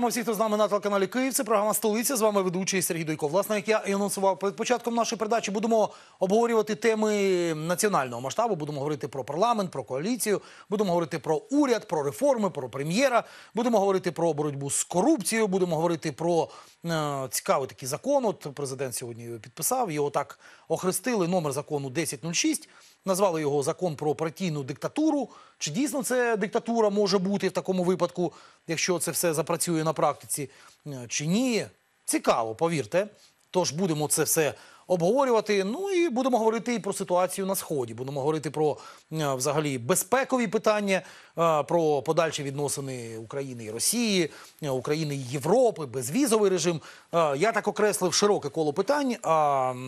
Вітаємо всіх, хто з нами на телеканалі Київ. Це програма столиця. З вами ведучий Сергій Дойко. Власне, як я і анонсував перед початком нашої передачі, будемо обговорювати теми національного масштабу. Будемо говорити про парламент, про коаліцію, будемо говорити про уряд, про реформи, про прем'єра. Будемо говорити про боротьбу з корупцією. Будемо говорити про е, цікавий такий закон. От президент сьогодні його підписав. Його так охрестили. Номер закону 1006 назвали його закон про партійну диктатуру. Чи дійсно це диктатура може бути в такому випадку, якщо це все запрацює на практиці, е, чи ні? Цікаво, повірте. Тож будемо це все обговорювати. Ну і будемо говорити і про ситуацію на сході. Будемо говорити про е, взагалі безпекові питання про подальші відносини України і Росії, е, України і Європи, безвізовий режим. Я так окреслив широке коло питань.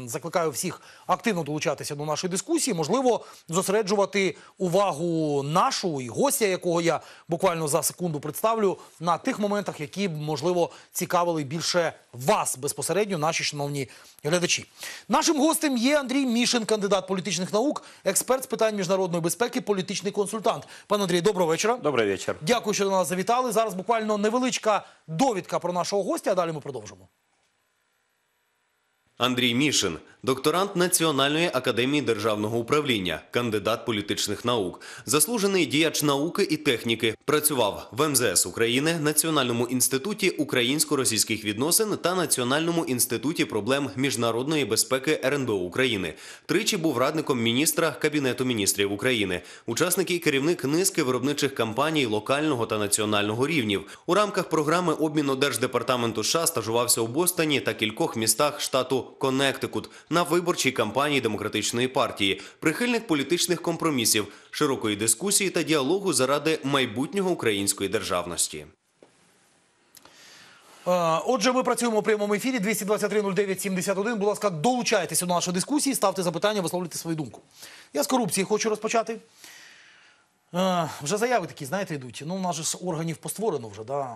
Закликаю всіх активно долучатися до нашої дискусії. Можливо, зосереджувати увагу нашу і гостя, якого я буквально за секунду представлю, на тих моментах, які б можливо цікавили більше вас безпосередньо, наші шановні глядачі. Нашим гостем є Андрій Мішин, кандидат політичних наук, експерт з питань міжнародної безпеки, політичний консультант. Пан Андрій, доброго вечора. Добрий вечір. Дякую, що до нас завітали. Зараз буквально невеличка довідка про нашого гостя, а далі ми продовжимо. Андрій Мішин докторант Національної академії державного управління, кандидат політичних наук, заслужений діяч науки і техніки. Працював в МЗС України, Національному інституті українсько-російських відносин та Національному інституті проблем міжнародної безпеки РНБО України. Тричі був радником міністра Кабінету міністрів України, учасник і керівник низки виробничих кампаній локального та національного рівнів. У рамках програми обміну держдепартаменту США стажувався у Бостоні та кількох містах штату Коннектикут на виборчій кампанії демократичної партії, прихильник політичних компромісів, широкої дискусії та діалогу заради майбутнього української державності. Отже, ми працюємо у прямому ефірі 223-09-71. Будь ласка, долучайтеся до нашої дискусії, ставте запитання, висловлюйте свою думку. Я з корупції хочу розпочати. Вже заяви такі, знаєте, йдуть. Ну, у нас же органів постворено вже, да?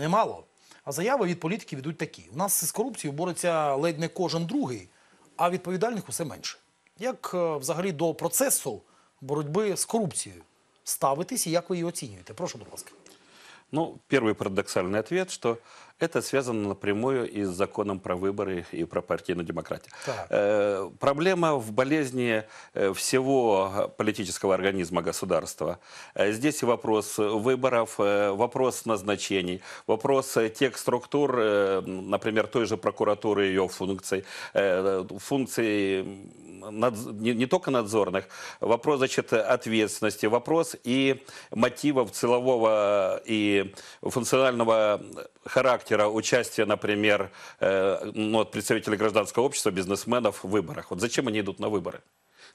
немало. А заяви від політиків йдуть такі. У нас з корупцією бореться ледь не кожен другий а відповідальних усе менше. Як е, взагалі до процесу боротьби з корупцією ставитись і як ви її оцінюєте? Прошу, будь ласка. Ну, первый парадоксальный ответ, что Это связано напрямую и с законом про выборы и про партийную демократию. Так. Э, проблема в болезни э, всего политического организма государства. Э, здесь вопрос выборов, вопрос назначений, вопрос тех структур, например, той же прокуратуры и ее функций, функций не, не только надзорных, вопрос значит, ответственности, вопрос и мотивов целового и функционального характера участия, например, э, ну, от представителей гражданского общества, бизнесменов в выборах? Вот зачем они идут на выборы?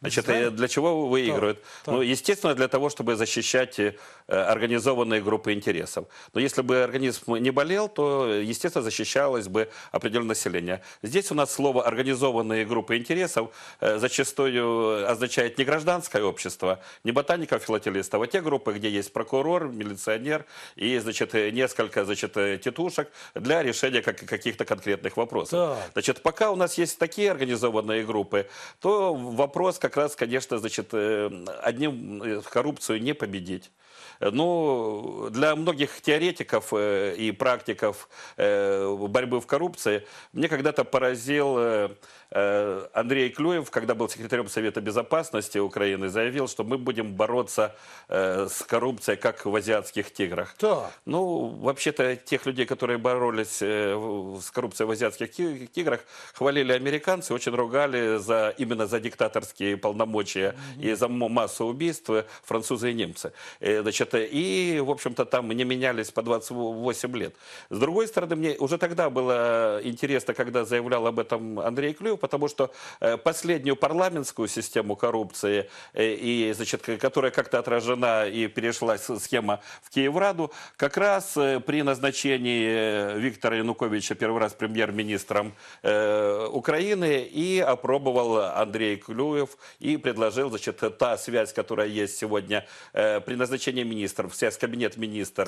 Значит, Израиль? для чего выигрывают? Да, да. Ну, естественно, для того, чтобы защищать э, организованные группы интересов. Но если бы организм не болел, то, естественно, защищалось бы определенное население. Здесь у нас слово «организованные группы интересов» э, зачастую означает не гражданское общество, не ботаников, филателистов, а те группы, где есть прокурор, милиционер и, значит, несколько, значит, э, тетушек для решения как каких-то конкретных вопросов. Да. Значит, пока у нас есть такие организованные группы, то вопрос, как как раз, конечно, значит, э, одним э, коррупцию не победить. Ну, для многих теоретиков э, и практиков борьбы в коррупции мне когда-то поразил Э, Андрей Клюев, когда был секретарем Совета Безопасности Украины, заявил, что мы будем бороться э, с коррупцией, как в азиатских тиграх. Да. Ну, вообще-то, тех людей, которые боролись э, с коррупцией в азиатских тиграх, хвалили американцы, очень ругали за, именно за диктаторские полномочия mm -hmm. и за массу убийств французы и немцы. Значит, и, в общем-то, там не менялись по 28 лет. С другой стороны, мне уже тогда было интересно, когда заявлял об этом Андрей Клюев, потому что э, последнюю парламентскую систему коррупции, э, и, значит, которая как-то отражена и перешла схема в Киевраду, как раз э, при назначении Виктора Януковича первый раз премьер-министром Украины и опробовал Андрей Клюев и предложил, значит, та связь, которая есть сегодня при назначении министров, связь кабинет министров,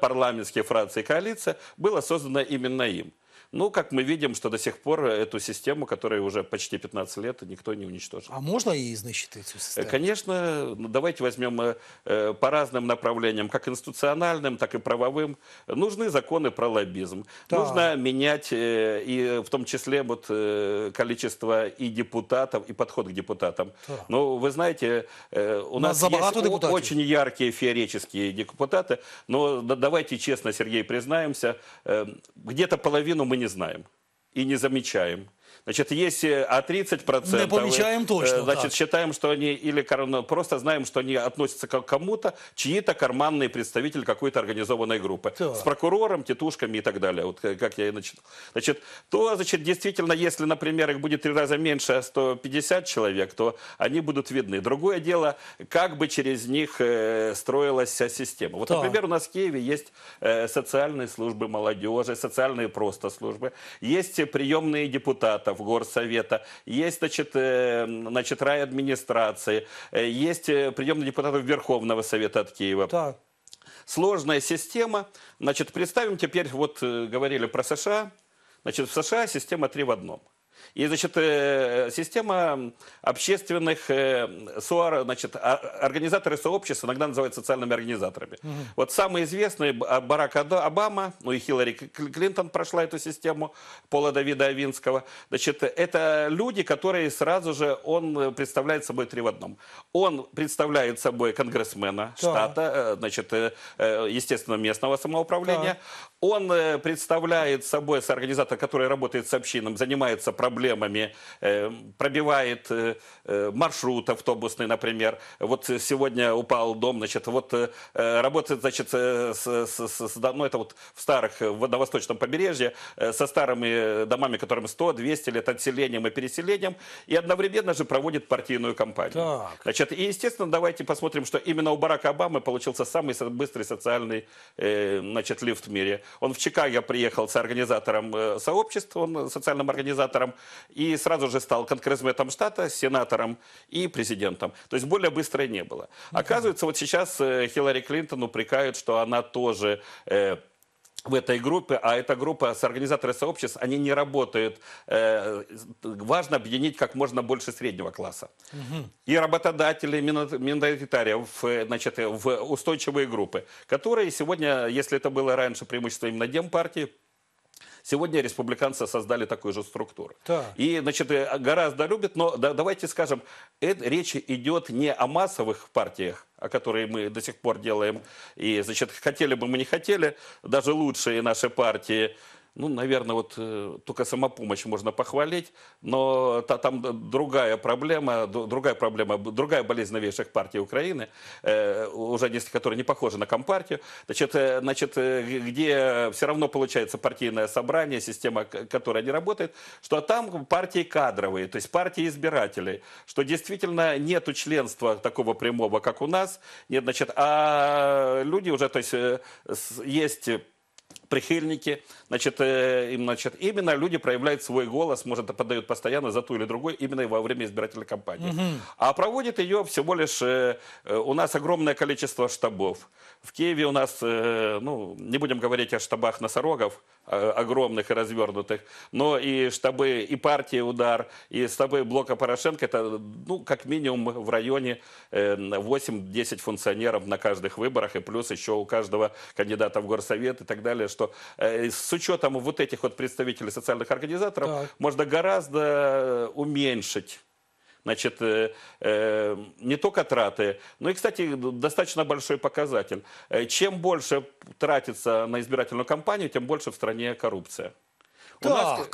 парламентские фракции, Франции коалиция, была создана именно им. Ну, как мы видим, что до сих пор эту систему, которая уже почти 15 лет, никто не уничтожил. А можно и значит эту систему? Э, конечно. Ну, давайте возьмем э, э, по разным направлениям, как институциональным, так и правовым. Нужны законы про лоббизм. Да. Нужно менять и в том числе вот количество и депутатов, и подход к депутатам. Да. Ну, вы знаете, у нас, нас есть депутатов. очень яркие феорические депутаты, но давайте честно, Сергей, признаемся, где-то половину мы не знаем и не замечаем Значит, если э, а 30%... Мы э, помечаем точно. Э, значит, так. считаем, что они или просто знаем, что они относятся к кому-то, чьи-то карманные представители какой-то организованной группы. Так. С прокурором, тетушками и так далее. Вот как я и начал. Значит, то, значит, действительно, если, например, их будет три раза меньше, а 150 человек, то они будут видны. Другое дело, как бы через них строилась вся система. Вот, так. например, у нас в Киеве есть социальные службы молодежи, социальные просто службы, есть приемные депутаты, депутатов горсовета, есть, значит, э, значит райадминистрации, э, есть э, приемные депутатов Верховного Совета от Киева. Так. Сложная система. Значит, представим теперь, вот говорили про США. Значит, в США система три в одном – и, э, э, э, значит, система общественных СОАР, значит, организаторы сообществ иногда называют социальными организаторами. Угу. Вот самые известные а, Барак Обама, ну и Хиллари Клинтон прошла эту систему, Пола Давида Авинского. Значит, это люди, которые сразу же, он представляет собой три в одном. Он представляет собой конгрессмена да. штата, значит, естественно, местного самоуправления. Да. Он представляет собой соорганизатор, который работает с общинам, занимается проблемами проблемами, э, пробивает э, э, маршрут автобусный, например. Вот сегодня упал дом, значит, вот работает, значит, с, с, с, ну это вот в старых, на восточном побережье, со старыми домами, которым 100-200 лет отселением и переселением, и одновременно же проводит партийную кампанию. Так. Значит, и, естественно, давайте посмотрим, что именно у Барака Обамы получился самый быстрый социальный значит, лифт в мире. Он в Чикаго приехал с организатором сообществ, он социальным организатором, и сразу же стал конгрессменом штата, сенатором и президентом. То есть более быстрое не было. Оказывается, вот сейчас э, Хиллари Клинтон упрекают, что она тоже э, в этой группе, а эта группа с организаторы сообществ, они не работают. Э, важно объединить как можно больше среднего класса. Угу. И работодателей, миноритариев, э, значит, в устойчивые группы, которые сегодня, если это было раньше преимущество именно Демпартии, партии Сегодня республиканцы создали такую же структуру. Да. И, значит, э, гораздо любят, но да, давайте скажем, это, речь идет не о массовых партиях, о которой мы до сих пор делаем, и, значит, хотели бы мы не хотели, даже лучшие наши партии, ну, наверное, вот э, только самопомощь можно похвалить, но та, там другая проблема, другая проблема, другая болезнь новейших партий Украины, э, уже несколько, которые не похожи на Компартию, значит, э, значит, э, где все равно получается партийное собрание, система, которая не работает, что там партии кадровые, то есть партии избирателей, что действительно нет членства такого прямого, как у нас, нет, значит, а люди уже, то есть есть прихильники, значит, э, им, значит, именно люди проявляют свой голос, может, подают постоянно за ту или другую, именно во время избирательной кампании. Угу. А проводит ее всего лишь, э, э, у нас огромное количество штабов. В Киеве у нас, э, ну, не будем говорить о штабах носорогов, э, огромных и развернутых, но и штабы, и партии «Удар», и штабы блока Порошенко, это, ну, как минимум в районе 8-10 функционеров на каждых выборах, и плюс еще у каждого кандидата в горсовет и так далее, что э, с учетом вот этих вот представителей социальных организаторов так. можно гораздо э, уменьшить значит, э, э, не только траты, но и, кстати, достаточно большой показатель. Э, чем больше тратится на избирательную кампанию, тем больше в стране коррупция. Так. У нас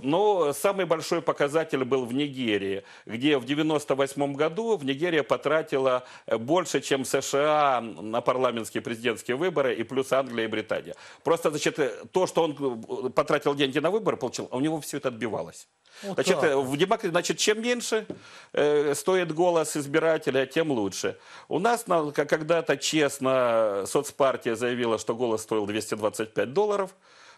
но самый большой показатель был в Нигерии, где в 1998 году в Нигерия потратила э, больше, чем США на парламентские президентские выборы, и плюс Англия и Британия. Просто, значит, э, то, что он э, потратил деньги на выборы, получил, а у него все это отбивалось. Вот значит, в демократии, значит, чем меньше э, стоит голос избирателя, тем лучше. У нас когда-то честно соцпартия заявила, что голос стоил 225 долларов.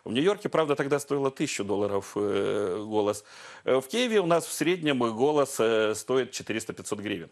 В Нью-Йорке, правда, тогда стоило 1000 долларов э, голос. Э, в Киеве у нас в среднем голос э, стоит 400-500 гривен.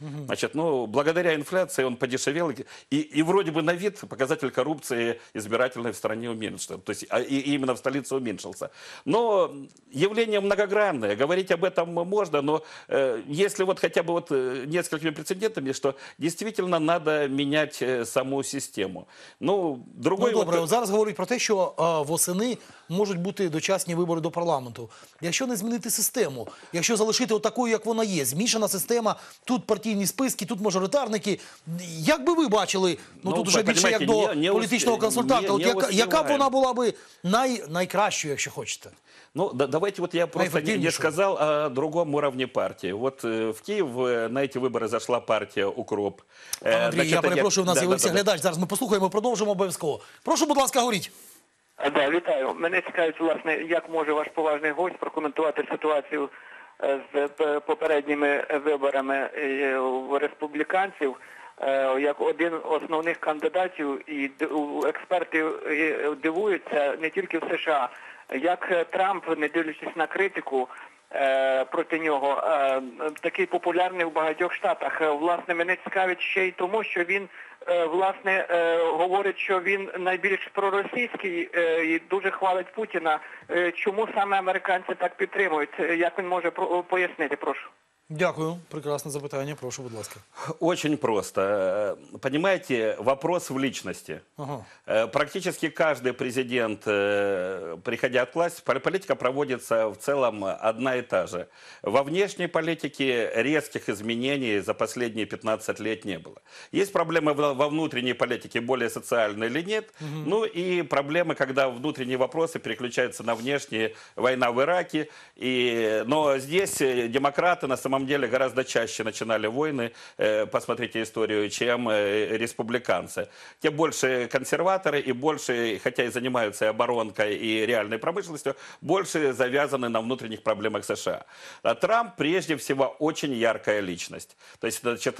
Значит, ну, благодаря инфляции он подешевел, и, и вроде бы на вид показатель коррупции избирательной в стране уменьшился, то есть а, и, именно в столице уменьшился. Но явление многогранное, говорить об этом можно, но э, если вот хотя бы вот э, несколькими прецедентами, что действительно надо менять э, саму систему. Ну, другой... Ну, добре, вот... зараз говорить про то, что а, э, восени можуть бути дочасні вибори до парламенту. Якщо не змінити систему, якщо залишити отакою, як вона є, змішана система, тут партійні списки, тут мажоритарники. Як би ви бачили, ну, ну тут вже більше як до не, не політичного консультанта, не, от яка, яка б вона була би най, найкращою, якщо хочете? Ну, да, давайте вот я просто не, не сказал о другом уровне партии. Вот э, в Киев э, на эти выборы зашла партия «Укроп». Э, Андрій, значит, я перепрошую, у нас з'явився да, да, глядач. Зараз ми послухаємо, продовжимо обов'язково. Прошу, будь ласка, говоріть. А, е, да, вітаю. Мене цікавить, власне, як може ваш поважний гость прокоментувати ситуацію е, з е, попередніми виборами республіканців, як один з основних кандидатів, і експерти дивуються не тільки в США, як Трамп, не дивлячись на критику. Проти нього такий популярний в багатьох штатах. Власне, мене цікавить ще й тому, що він Е, власне е, говорить, що він найбільш проросійський е, і дуже хвалить Путіна. Чому саме американці так підтримують? Як він може пояснити? Прошу. Дякую. Прекрасное запитание. Прошу, будь ласка. Очень просто. Э, понимаете, вопрос в личности. Ага. Э, практически каждый президент, э, приходя от власти, политика проводится в целом одна и та же. Во внешней политике резких изменений за последние 15 лет не было. Есть проблемы во внутренней политике, более социальные или нет. Угу. Ну и проблемы, когда внутренние вопросы переключаются на внешние. Война в Ираке. И... Но здесь демократы на самом самом деле гораздо чаще начинали войны, э, посмотрите историю, чем э, республиканцы. Те больше консерваторы и больше, хотя и занимаются и оборонкой, и реальной промышленностью, больше завязаны на внутренних проблемах США. А Трамп прежде всего очень яркая личность. То есть, значит,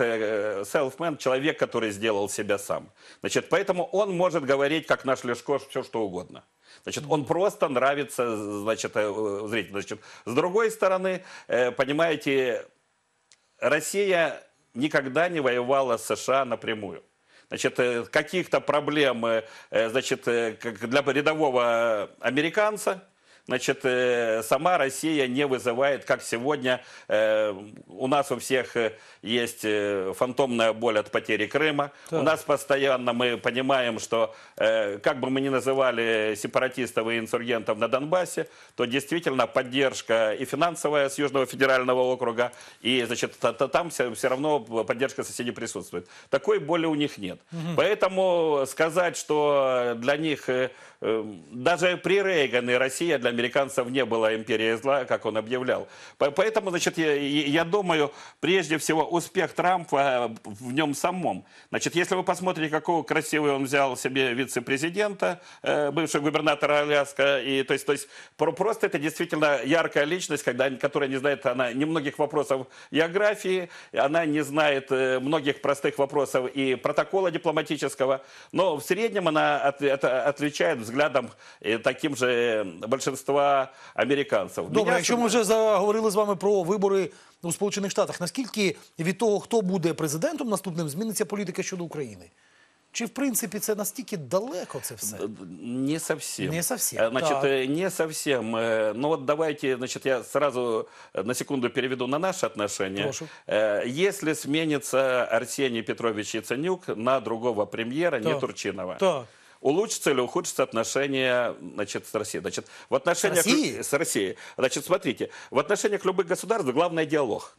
селфмен, э, человек, который сделал себя сам. Значит, поэтому он может говорить, как наш Лешко, все что угодно. Значит, он просто нравится, значит, э, э, зрителям. Значит, с другой стороны, э, понимаете, Россия никогда не воевала с США напрямую. Значит, каких-то проблем, значит, для рядового американца – значит, э, сама Россия не вызывает, как сегодня, э, у нас у всех э, есть фантомная боль от потери Крыма. Да. У нас постоянно мы понимаем, что как бы мы ни называли сепаратистов и инсургентов на Донбассе, то действительно поддержка и финансовая с Южного федерального округа, и значит, там все, все равно поддержка соседей присутствует. Такой боли у них нет. Угу. Поэтому сказать, что для них даже при Рейгане Россия для американцев не было империи зла, как он объявлял. Поэтому, значит, я, я думаю, прежде всего успех Трампа э, в нем самом. Значит, если вы посмотрите, какого красивого он взял себе вице-президента, э, бывшего губернатора Аляска, и, то есть, то есть просто это действительно яркая личность, когда, которая не знает она немногих вопросов географии, она не знает э, многих простых вопросов и протокола дипломатического, но в среднем она от, это, отвечает взглядом таким же большинством вбивства американців. Добре, Меня... якщо ми вже заговорили з вами про вибори у Сполучених Штатах, наскільки від того, хто буде президентом наступним, зміниться політика щодо України? Чи в принципі це настільки далеко це все? Э, не совсем. Не совсем. Э, значит, так. Э, не совсем. Ну от давайте, значит, я сразу на секунду переведу на наше отношения. Прошу. Если сменится Арсений Петрович Яценюк на другого прем'єра, не Турчинова, так. улучшится или ухудшится отношения значит, с Россией. Значит, в отношениях с Россией. С Россией. Значит, смотрите, в отношениях любых государств главное диалог.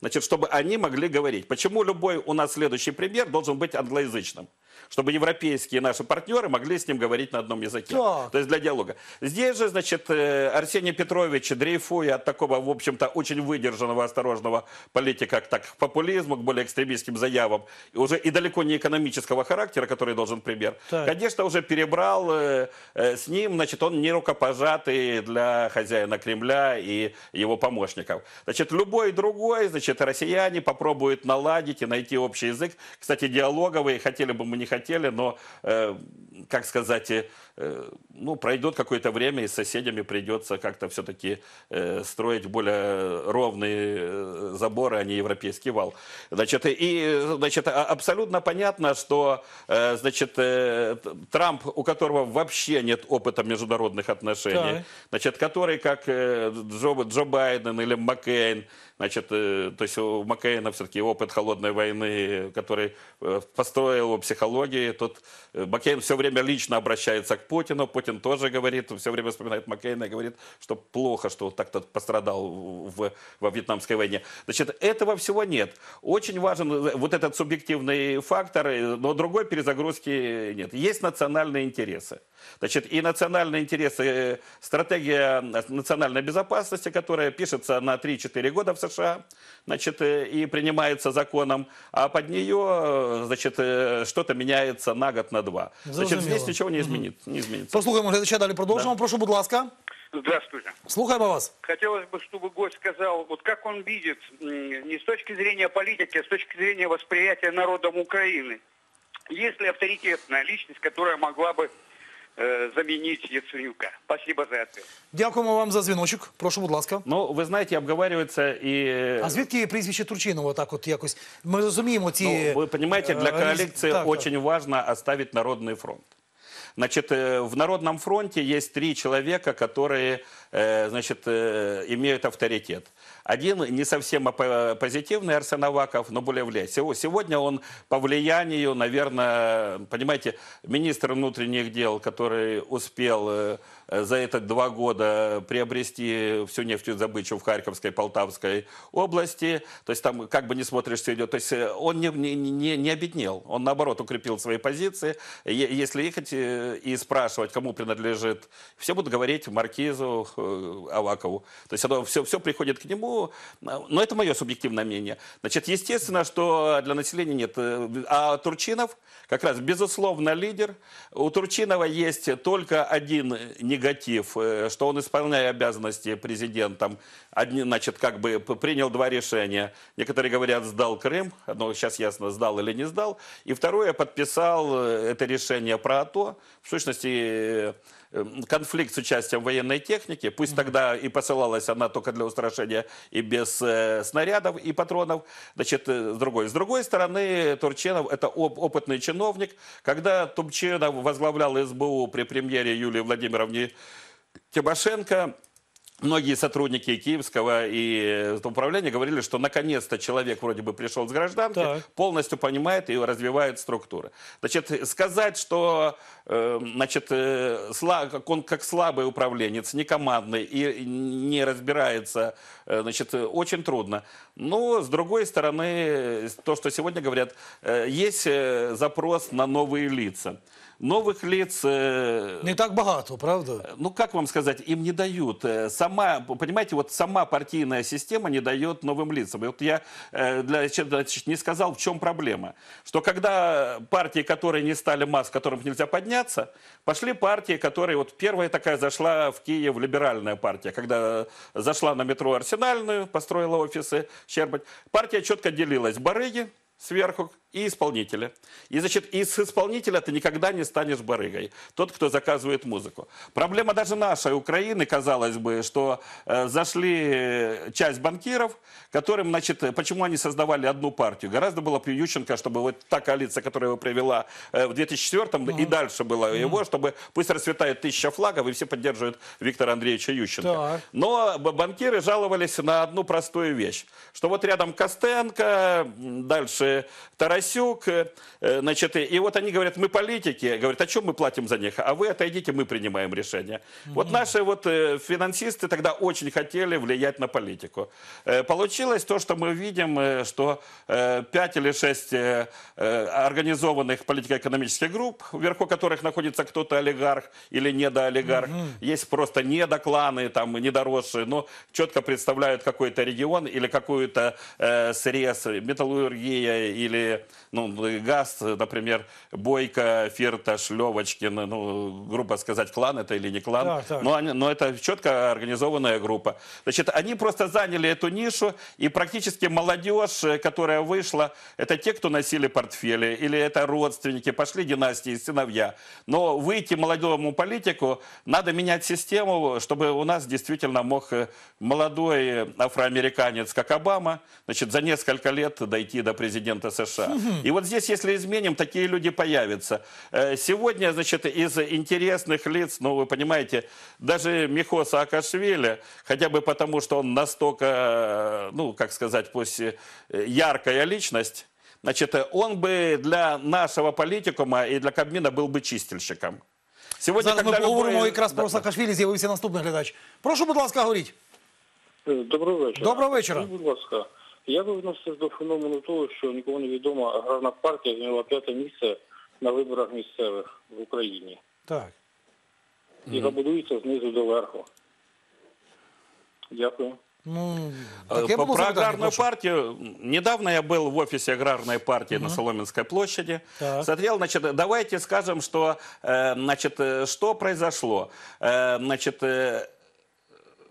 Значит, чтобы они могли говорить. Почему любой у нас следующий премьер должен быть англоязычным? Чтобы европейские наши партнеры могли с ним говорить на одном языке. Да. То есть для диалога. Здесь же, значит, э, Арсений Петрович, дрейфуя от такого, в общем-то, очень выдержанного, осторожного политика так, к популизму, к более экстремистским заявам, уже и далеко не экономического характера, который должен премьер, так. конечно, уже перебрал э, э, с ним, значит, он не рукопожатый для хозяина Кремля и его помощников. Значит, любой другой, значит, значит, россияне попробуют наладить и найти общий язык. Кстати, диалоговые, хотели бы мы не хотели, но, э, как сказать, э, ну, пройдет какое-то время, и с соседями придется как-то все-таки э, строить более ровные э, заборы, а не европейский вал. Значит, и, значит, а, абсолютно понятно, что, э, значит, э, Трамп, у которого вообще нет опыта международных отношений, да. значит, который, как э, Джо, Джо Байден или Маккейн, Значит, э, то есть у Маккейна все-таки опыт холодной войны, который э, построил его психологии. Тут э, Маккейн все время лично обращается к Путину. Путин тоже говорит, все время вспоминает Маккейна и говорит, что плохо, что так-то пострадал в, во Вьетнамской войне. Значит, этого всего нет. Очень важен вот этот субъективный фактор, но другой перезагрузки нет. Есть национальные интересы. Значит, и национальные интересы, стратегия национальной безопасности, которая пишется на 3-4 года в США, значит, э, и принимается законом, а под нее, э, значит, э, что-то меняется на год, на два. Зрозуміло. Значит, здесь ничего не, изменит, mm не изменится. Послухаємо глядача, далі продовжимо. Да. Прошу, будь ласка. Здравствуйте. Слухаем вас. Хотелось бы, чтобы гость сказал, вот как он видит, не с точки зрения политики, а с точки зрения восприятия народом Украины. Есть ли авторитетная личность, которая могла бы Э, заменить Яценюка. Спасибо за это. Дякуємо вам за дзвіночок. Прошу, будь ласка. Ну, ви знаєте, обговорюється і... А звідки прізвище Турчинова так от якось? Ми розуміємо ці... Ну, вы понимаете, для э, коалиции так, очень так. важно оставить Народный фронт. Значит, в Народном фронте есть три человека, которые значит, имеют авторитет. Один не совсем позитивный Арсен Аваков, но более влиятельный. Сегодня он по влиянию, наверное, понимаете, министр внутренних дел, который успел э, за эти два года приобрести всю нефтедобычу в Харьковской, Полтавской области. То есть там, как бы не смотришь, все идет. То есть э, он не, не, не, не обеднел, он наоборот укрепил свои позиции. Если ехать э, и спрашивать, кому принадлежит, все будут говорить Маркизу Авакову. То есть оно все, все приходит к нему, ну, но это мое субъективное мнение. Значит, естественно, что для населения нет. Э, а Турчинов как раз, безусловно, лидер. У Турчинова есть только один негатив, э, что он, исполняя обязанности президентом, одни, значит, как бы принял два решения. Некоторые говорят, сдал Крым, но сейчас ясно, сдал или не сдал. И второе, подписал это решение про то, В сущности, Эм, конфликт с участием военной техники, пусть тогда и посылалась она только для устрашения и без э, снарядов и патронов, значит, э, с другой. С другой стороны, Турченов это оп опытный чиновник. Когда Турченов возглавлял СБУ при премьере Юлии Владимировне Тимошенко, многие сотрудники Киевского и э, управления говорили, что наконец-то человек вроде бы пришел с гражданки, так. полностью понимает и развивает структуры. Значит, сказать, что э, значит, э, он как слабый управленец, не командный и не разбирается, э, значит, очень трудно. Но, с другой стороны, то, что сегодня говорят, есть запрос на новые лица новых лиц... Э, не так богато, правда? Э, ну, как вам сказать, им не дают. Э, сама, понимаете, вот сама партийная система не дает новым лицам. И вот я для, значит, не сказал, в чем проблема. Что когда партии, которые не стали масс, которым нельзя подняться, пошли партии, которые... Вот первая такая зашла в Киев, либеральная партия, когда зашла на метро Арсенальную, построила офисы Щербать. Партия четко делилась. Барыги сверху, и исполнителя. И, значит, из исполнителя ты никогда не станешь барыгой, тот, кто заказывает музыку. Проблема даже нашей Украины, казалось бы, что э, зашли э, часть банкиров, которым, значит, почему они создавали одну партию? Гораздо было Ющенко, чтобы вот та коалиция, которая его привела э, в 2004 угу. Mm и дальше было угу. его, чтобы пусть расцветает тысяча флагов, и все поддерживают Виктора Андреевича Ющенко. Так. Но банкиры жаловались на одну простую вещь, что вот рядом Костенко, дальше Тарасенко, Тарасюк, э, э, значит, и вот они говорят, мы политики, говорят, о «А чем мы платим за них, а вы отойдите, мы принимаем решение. mm Вот наши вот э, финансисты тогда очень хотели влиять на политику. Получилось то, что мы видим, что пять или шесть организованных политико-экономических групп, вверху которых находится кто-то олигарх или недоолигарх, mm есть просто недокланы, там, недоросшие, но четко представляют какой-то регион или какую-то э, срез, металлургия или ну, ГАЗ, например, Бойко, Фирташ, Левочкин, ну, грубо сказать, клан это или не клан. Да, Но, они, но это четко организованная группа. Значит, они просто заняли эту нишу, и практически молодежь, э, которая вышла, это те, кто носили портфели, или это родственники, пошли династии, сыновья. Но выйти молодому политику, надо менять систему, чтобы у нас действительно мог э, молодой афроамериканец, как Обама, значит, за несколько лет дойти до президента США. И вот здесь, если изменим, такие люди появятся. Э, сегодня, значит, из интересных лиц, ну, вы понимаете, даже Михо Саакашвили, хотя бы потому, что он настолько, э, ну, как сказать, пусть э, яркая личность, значит, он бы для нашего политикума и для Кабмина был бы чистильщиком. Сьогодні Зараз ми мы любой... якраз про Саакашвілі, з'явився наступний глядач. Прошу, будь ласка, говорить. Доброго вечера. Доброго вечера. Будь ласка. Я повернувся до феномену того, що нікому не відомо, аграрна партія зайняла п'яте місце на виборах місцевих в Україні. Так. І забудується знизу до верху. Дякую. Ну, а так я Про аграрную прошу. партию. Недавно я был в офисе аграрной партии угу. на Соломенской площади. Так. Смотрел, значит, давайте скажем, что, э, значит, э, что произошло. Э, значит,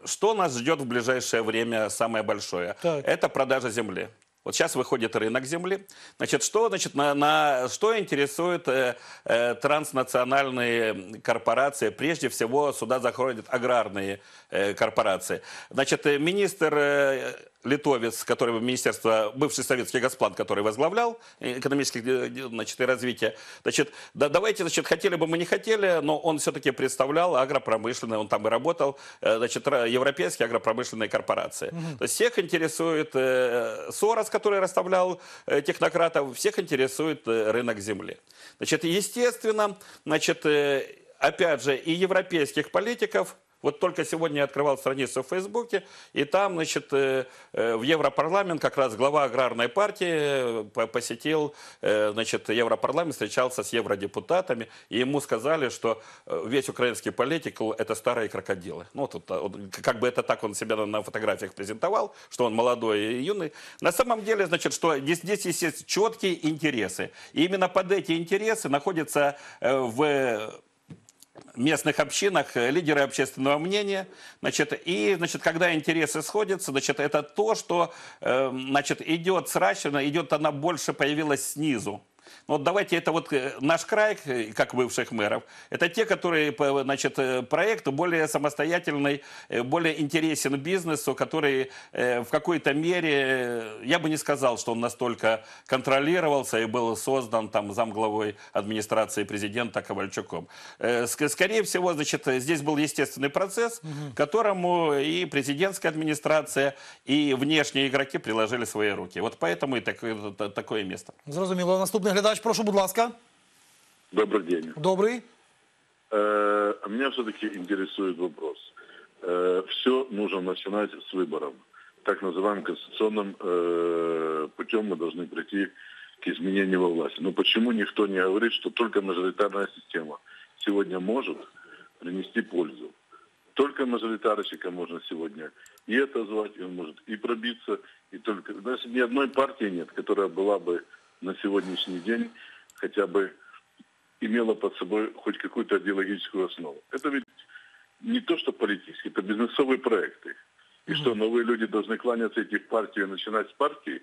что нас ждет в ближайшее время самое большое? Так. Это продажа земли. Вот сейчас выходит рынок земли. Значит, что, значит, на, на, что интересует э, э, транснациональные корпорации? Прежде всего, сюда заходят аграрные э, корпорации. Значит, э, министр... Э, литовец, который в министерство, бывший советский Газплан, который возглавлял э, экономическое э, значит, и развитие. Значит, да, давайте, значит, хотели бы мы не хотели, но он все-таки представлял агропромышленные, он там и работал, э, значит, европейские агропромышленные корпорации. Угу. То есть всех интересует э, Сорос, который расставлял э, технократов, всех интересует э, рынок земли. Значит, естественно, значит, э, опять же, и европейских политиков, вот только сегодня я открывал страницу в Фейсбуке, и там, значит, э, э, в Европарламент как раз глава аграрной партии э, посетил, значит, Европарламент, встречался с евродепутатами, и ему сказали, что весь украинский политикл – это старые крокодилы. Ну, тут, как бы это так он себя на фотографиях презентовал, что он молодой и юный. На самом деле, значит, что здесь, здесь есть четкие интересы. И именно под эти интересы находится в местных общинах, э, лидеры общественного мнения. Значит, и значит, когда интересы сходятся, значит, это то, что эм, значит, идет сращено, идет она больше появилась снизу. Ну вот давайте это вот э, наш край, э, как бывших мэров, это те, которые, значит, э, проект более самостоятельный, более интересен бизнесу, который в какой-то мере, я бы не сказал, что он настолько контролировался и был создан там замглавой администрации президента Ковальчуком. Скорее всего, значит, здесь был естественный процесс, угу. которому и президентская администрация, и внешние игроки приложили свои руки. Вот поэтому и такое, такое место. Зрозуміло. Наступний глядач, прошу, будь ласка. Добрый день. Добрый. Э, а меня все-таки интересует вопрос. Э, все нужно начинать с выбором. Так называемым конституционным э, путем мы должны прийти к изменению во власти. Но почему никто не говорит, что только мажоритарная система сегодня может принести пользу? Только мажоритарщика можно сегодня и это звать, и он может и пробиться, и только... Значит, ни одной партии нет, которая была бы на сегодняшний день хотя бы имела под собой хоть какую-то идеологическую основу. Это ведь не то, что политические, это бизнесовые проекты. И что новые люди повинні кланятися йти в партію, починати з партії?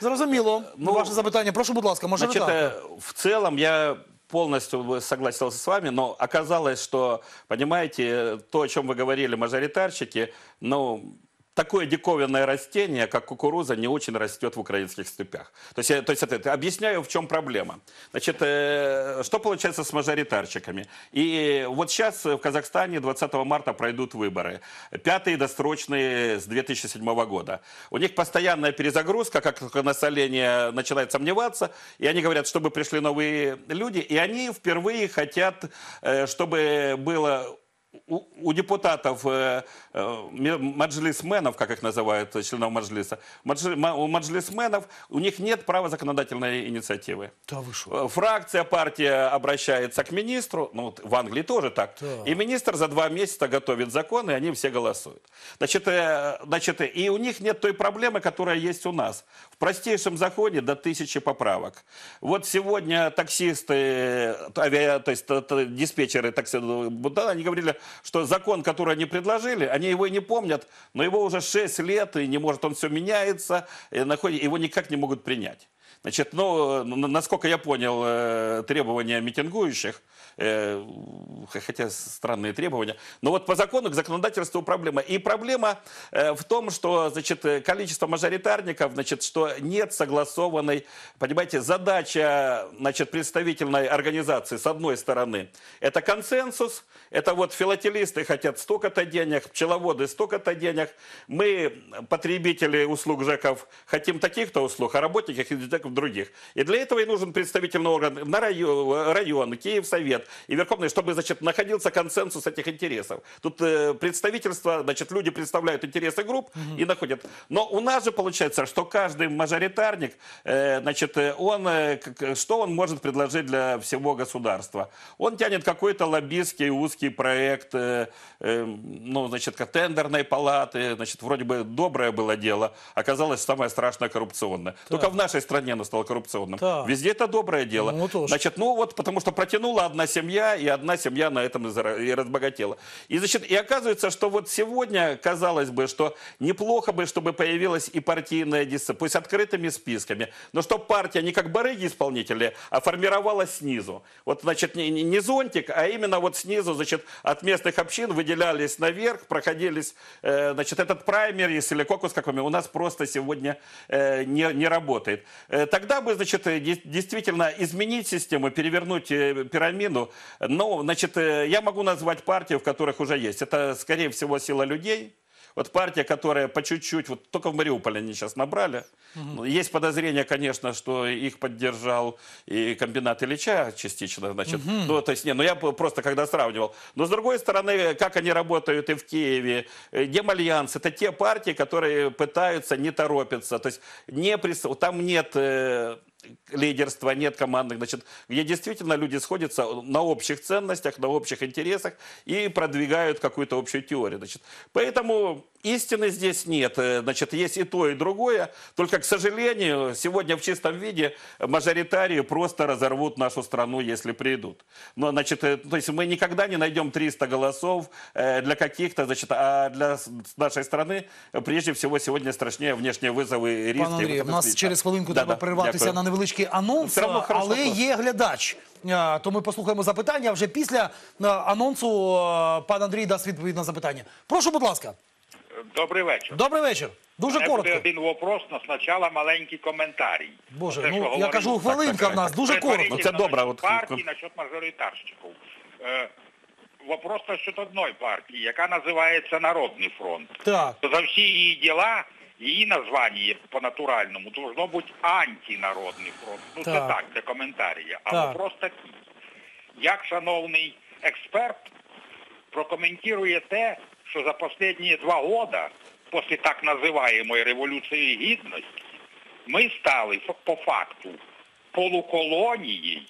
Зрозуміло. Э, ну, Ваше запитання. Прошу, будь ласка, може Значит, э, В целом я полностью согласился с вами, но оказалось, что, понимаете, то, о чем вы говорили, мажоритарщики, ну, такое диковинное растение, как кукуруза, не очень растет в украинских степях. То есть, то есть это, объясняю, в чем проблема. Значит, э, что получается с мажоритарщиками? И вот сейчас в Казахстане 20 марта пройдут выборы. Пятые досрочные с 2007 года. У них постоянная перезагрузка, как только население начинает сомневаться, и они говорят, чтобы пришли новые люди, и они впервые хотят, э, чтобы было у, у депутатов, э, э, маджлисменов, как их называют, э, членов маджлиса, маджли, у маджлисменов, у них нет права законодательной инициативы. Да вы шо? Э, фракция, партия обращается к министру, ну вот в Англии тоже так, да. и министр за два месяца готовит закон, и они все голосуют. Значит, э, значит, и у них нет той проблемы, которая есть у нас. В простейшем законе до тысячи поправок. Вот сегодня таксисты, э, авиа, то есть диспетчеры такси, они говорили, что закон, который они предложили, они его и не помнят, но его уже 6 лет, и не может, он все меняется, находит, его никак не могут принять. Значит, ну, насколько я понял э, требования митингующих, э, хотя странные требования. Но вот по закону к законодательству проблема. И проблема э, в том, что значит, количество мажоритарников, значит, что нет согласованной, понимаете, задача значит, представительной организации с одной стороны. Это консенсус, это вот филателисты хотят столько-то денег, пчеловоды столько-то денег. Мы, потребители услуг ЖЭКов, хотим таких-то услуг, а работники ЖЭКов других. И для этого и нужен представительный орган на район, район Киев и Верховный, чтобы, значит, находился консенсус этих интересов. Тут э, представительство, значит, люди представляют интересы групп угу. и находят. Но у нас же получается, что каждый мажоритарник, э, значит, э, он, э, что он может предложить для всего государства? Он тянет какой-то лоббистский узкий проект, э, э, ну, значит, как тендерной палаты, значит, вроде бы доброе было дело, оказалось самое страшное коррупционное. Так. Только в нашей стране оно стало коррупционным. Так. Везде это доброе ну, дело. Ну, значит, ну вот, потому что протянула одна семья, и одна семья на этом и разбогатела. И, значит, и оказывается, что вот сегодня, казалось бы, что неплохо бы, чтобы появилась и партийная дисциплина, пусть открытыми списками, но что партия не как барыги-исполнители, а формировалась снизу. Вот, значит, не, не зонтик, а именно вот снизу, значит, от местных общин выделялись наверх, проходились, э, значит, этот праймер если кокус, как у нас просто сегодня э, не, не работает. Э, тогда бы, значит, э, действительно изменить систему, перевернуть э, пирамиду, партию. Ну, Но, значит, э, я могу назвать партию, в которых уже есть. Это, скорее всего, сила людей. Вот партия, которая по чуть-чуть, вот только в Мариуполе они сейчас набрали. Угу. Есть подозрение, конечно, что их поддержал и комбинат Ильича частично, значит. Угу. Ну, то есть, не, ну я просто когда сравнивал. Но с другой стороны, как они работают и в Киеве, э, Демальянс, это те партии, которые пытаются не торопиться. То есть, не прис... там нет... Э лидерства, нет командных, значит, где действительно люди сходятся на общих ценностях, на общих интересах и продвигают какую-то общую теорию, значит. Поэтому Истины здесь нет. Э, значит, есть и то, и другое. Только, к сожалению, сегодня в чистом виде мажоритарии просто разорвут нашу страну, если придут. Но, значит, э, то есть мы никогда не найдем 300 голосов э, для каких-то, значит, а для нашей страны прежде всего сегодня страшнее внешні визови і різки. Пане Андрію, у нас через хвилинку да, треба да, перерватися дякую. на невеличкий анонс, але просто. є глядач. Е, то ми послухаємо запитання. Вже після е, анонсу е, пан Андрій дасть відповідь на запитання. Прошу, будь ласка. Добрий вечір. Добрий вечір. Дуже Це коротко. один вопрос, але спочатку маленький коментарій. Боже, Оце, ну я кажу, хвилинка в нас дуже коротко. Ну, це добре. От... Партії насчет мажоритарщиків. Е, вопрос насчет одної партії, яка називається Народний фронт. Так. за всі її діла, її названня по натуральному должно бути Антінародний фронт. Ну так. це так, це коментарі. Але так. вопрос такий. Як шановний експерт прокоментує те, что за последние два года, после так называемой революции гідності, мы стали по факту полуколонією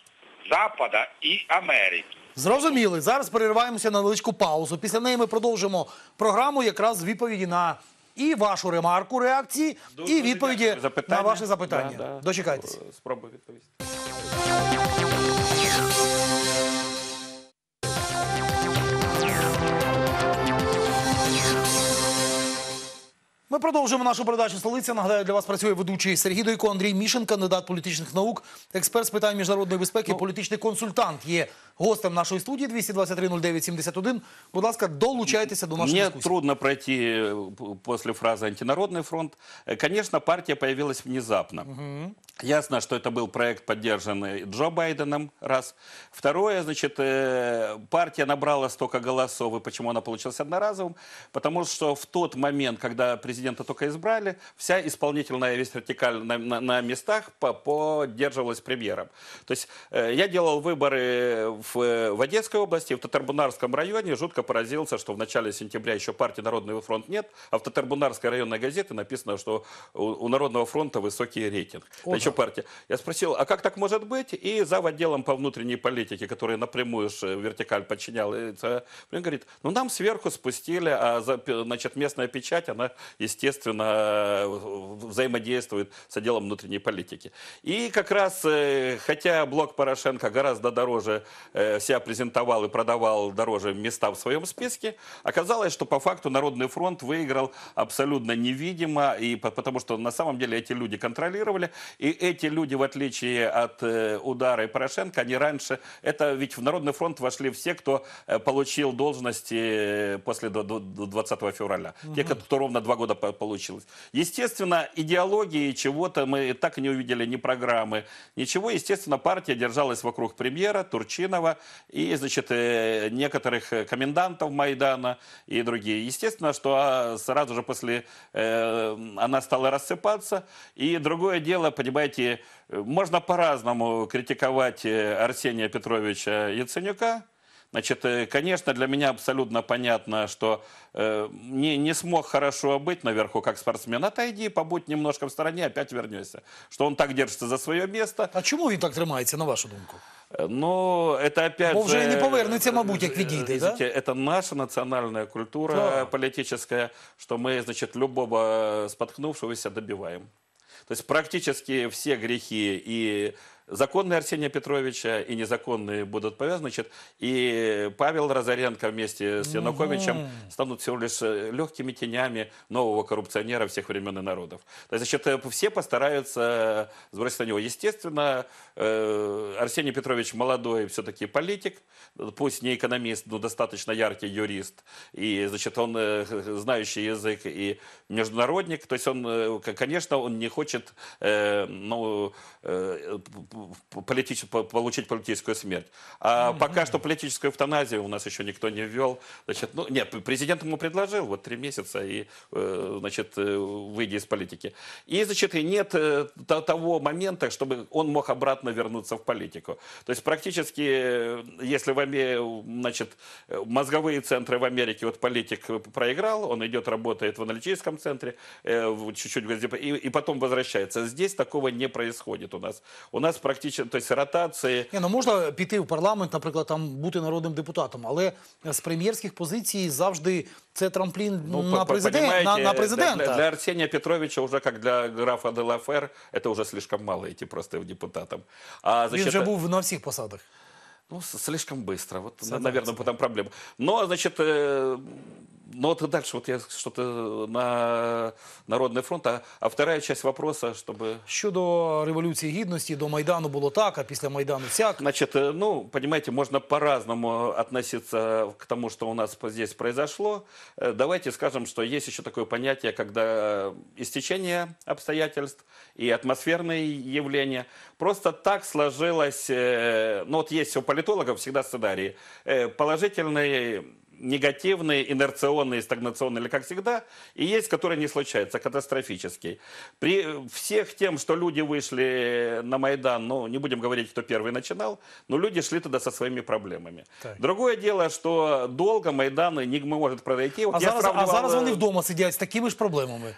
Запада і Америки. Зрозуміли. Зараз перериваємося на невеличку паузу. Після неї ми продовжимо програму якраз з відповіді на і вашу ремарку реакції, Дуже і відповіді на ваше запитання. Да, да. Дочекайтеся. Спробую відповісти. Ми продовжуємо нашу передачу столиця. Нагадаю, для вас працює ведучий Сергій Дойко, Андрій Мішин, кандидат політичних наук, експерт з питань міжнародної безпеки, ну, політичний консультант. Є гостем нашої студії 223-09-71. Будь ласка, долучайтеся до нашої Мне дискуссии. трудно пройти е, после фразы «антинародный фронт». Э, конечно, партия появилась внезапно. Угу. Ясно, что это был проект, поддержанный Джо Байденом, раз. Второе, значит, э, партия набрала столько голосов, и почему она получилась одноразовым? Потому что в тот момент, когда президент президента только избрали, вся исполнительная весь вертикаль на, на, на местах поддерживалась премьером. То есть э, я делал выборы в, в Одесской области, в Татарбунарском районе, жутко поразился, что в начале сентября еще партии Народный фронт нет, а в Татарбунарской районной газете написано, что у, у Народного фронта высокий рейтинг. О, еще партия. Я спросил, а как так может быть? И за отделом по внутренней политике, который напрямую э, вертикаль подчинял, он говорит, ну нам сверху спустили, а за, значит, местная печать, она естественно, взаимодействует с отделом внутренней политики. И как раз, э, хотя блок Порошенко гораздо дороже э, себя презентовал и продавал дороже места в своем списке, оказалось, что по факту Народный фронт выиграл абсолютно невидимо, и потому что на самом деле эти люди контролировали, и эти люди, в отличие от э, удара и Порошенко, они раньше, это ведь в Народный фронт вошли все, кто получил должности после 20 февраля, угу. те, кто ровно два года года получилось. Естественно, идеологии чего-то мы так и не увидели, ни программы, ничего. Естественно, партия держалась вокруг премьера Турчинова и, значит, э, некоторых э, комендантов Майдана и другие. Естественно, что а, сразу же после э, она стала рассыпаться. И другое дело, понимаете, можно по-разному критиковать Арсения Петровича Яценюка, Значит, э, конечно, для меня абсолютно понятно, что э, не, не смог хорошо быть наверху как спортсмен. Отойди, побудь немножко в стороне, опять вернешься. Что он так держится за своє место. А чему он так тримается, на вашу думку? Э, ну, это опять Бо же... і не повернуться, мабуть, э, как видите, да? Это наша национальная культура да. политическая, что мы, значит, любого споткнувшегося добиваем. То есть практически все грехи и законные Арсения Петровича и незаконные будут повязаны. Значит, и Павел Разоренко вместе с Януковичем станут всего лишь э, легкими тенями нового коррупционера всех времен и народов. То есть, значит, э, все постараются э, сбросить на него. Естественно, Арсений Петрович молодой все-таки политик, пусть не экономист, но достаточно яркий юрист. И, значит, он знающий язык и международник. То есть, он, конечно, он не хочет ну, политич, получить политическую смерть. А mm-hmm. пока что политическую эвтаназию у нас еще никто не ввел. Значит, ну, нет, президент ему предложил вот три месяца и, э, значит, э, выйди из политики. И, значит, и нет э, того момента, чтобы он мог обратно вернуться в политику. То есть практически, если в Америке, значит, мозговые центры в Америке, вот политик проиграл, он идет, работает в аналитическом центре, чуть-чуть, и, и потом возвращается. Здесь такого не происходит у нас. У нас практично есть ротації. Не, ну можна піти в парламент, наприклад, там бути народним депутатом, але з прем'єрських позицій завжди це трамплін ну, на, президент, на, на президента. Для, для Арсенія Петровича, вже як для графа Делафер, це вже слишком мало йти просто в депутатом. А за Він вже э, був на всіх посадах. Ну, слишком быстро. Вот, Согласен. наверное, там проблема. Но, значит, э, но ну, вот дальше вот я что-то на народный фронт, а, а вторая часть вопроса, чтобы... Щодо Революції Гідності, до Майдану було так, а після Майдану всяк. Значит, э, ну, понимаете, можно по-разному относиться к тому, что у нас здесь произошло. Э, давайте скажем, что есть еще такое понятие, когда истечение обстоятельств и атмосферные явления. Просто так сложилось, э, ну вот есть у политологов всегда сценарий, положительный. негативные, инерционные, стагнационные, или как всегда, и есть, которые не случаются, катастрофические. При всех тем, что люди вышли на Майдан, ну, не будем говорить, кто первый начинал, но люди шли туда со своими проблемами. Так. Другое дело, что долго Майдан не может пройти. От а, я а зараз э, вони вдома сидять з такими ж проблемами.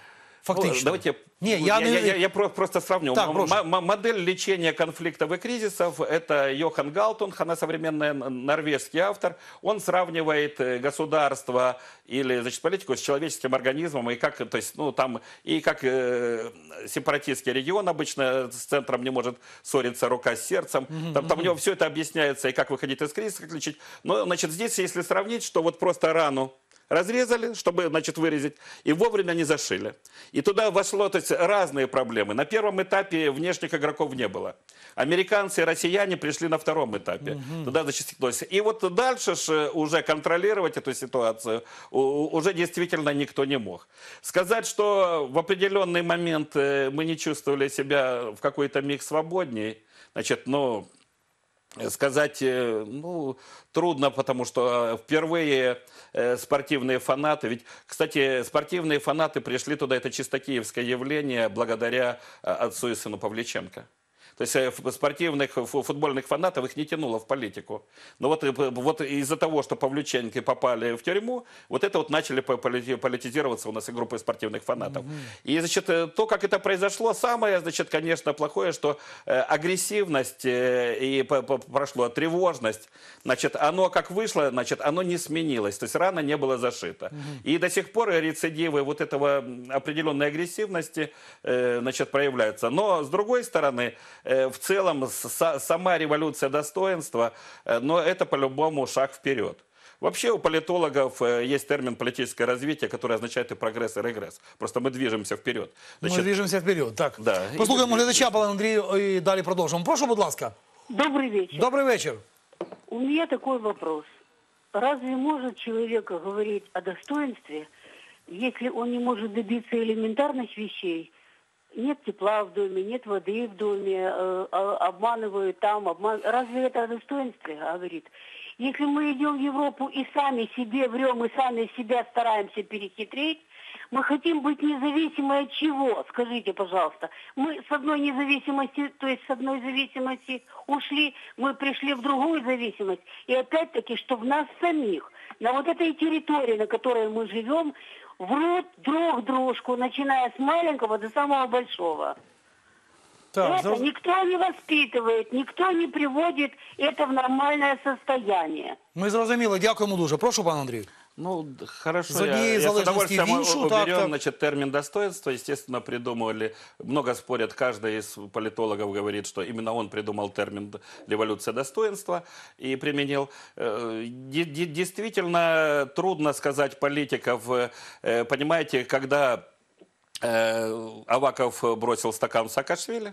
фактично. Давайте не, я, я, я, я просто сравню. Так, Модель лечения конфликтов и кризисов – это Йохан Галтунг, она современный норвежский автор. Он сравнивает э, государство или значит, политику с человеческим организмом, и как, то есть, ну, там, и как э, сепаратистский регион обычно с центром не может ссориться рука с сердцем. Mm-hmm. Там, там у него все это объясняется, и как выходить из кризиса, как лечить. Но значит, здесь, если сравнить, что вот просто рану разрезали, чтобы, значит, вырезать, и вовремя не зашили. И туда вошло, то есть, разные проблемы. На первом этапе внешних игроков не было. Американцы и россияне пришли на втором этапе. Угу. Туда, значит, то есть, и вот дальше же э, уже контролировать эту ситуацию уже действительно никто не мог. Сказать, что в определенный момент э, мы не чувствовали себя в какой-то миг свободнее, значит, ну, сказать, э, ну, трудно, потому что э, впервые э, спортивные фанаты, ведь, кстати, спортивные фанаты пришли туда, это чисто киевское явление, благодаря отцу и сыну Павличенко. То есть э, спортивных, футбольных фанатов их не тянуло в политику. Но вот, э, вот из-за того, что Павлюченко попали в тюрьму, вот это вот начали политизироваться у нас и группы спортивных фанатов. Угу. И, значит, э, то, как это произошло, самое, значит, конечно, плохое, что агрессивность и прошло тревожность, значит, оно как вышло, значит, оно не сменилось. То есть рана не была зашита. Угу. И до сих пор рецидивы вот этого определенной агрессивности, значит, проявляются. Но, с другой стороны, Э, в целом сама революция достоинства, э, но это по-любому шаг вперед. Вообще у политологов э, есть термин политическое развитие, который означает и прогресс, и регресс. Просто мы движемся вперед. Значит... Ми движемося вперед, так. Да. Послухаємо глядача, пане Андрей и далее продолжим. Прошу, будь ласка. Добрый вечер. Добрый вечер. У меня такой вопрос. Разве может человека говорить о достоинстве, если он не может добиться элементарных вещей, нет тепла в доме, нет воды в доме, э, а, обманывают там, обман... разве это достоинство? достоинстве говорит? Если мы идем в Европу и сами себе врем, и сами себя стараемся перехитрить, мы хотим быть независимы от чего? Скажите, пожалуйста. Мы с одной независимости, то есть с одной зависимости ушли, мы пришли в другую зависимость. И опять-таки, что в нас самих, на вот этой территории, на которой мы живем, в рот друг дружку, начиная с маленького до самого большого. Так, это зав... никто не воспитывает, никто не приводит это в нормальное состояние. Ми зрозуміли, дякуємо дуже. Прошу, пан Андрій. Ну, хорошо, З я, я с удовольствием іншу, уберем так, значит, термин достоинства. Естественно, придумывали, много спорят, каждый из политологов говорит, что именно он придумал термин революция достоинства и применил. Э, действительно, трудно сказать политиков, э, э, понимаете, когда Аваков бросил стакан в Саакашвили,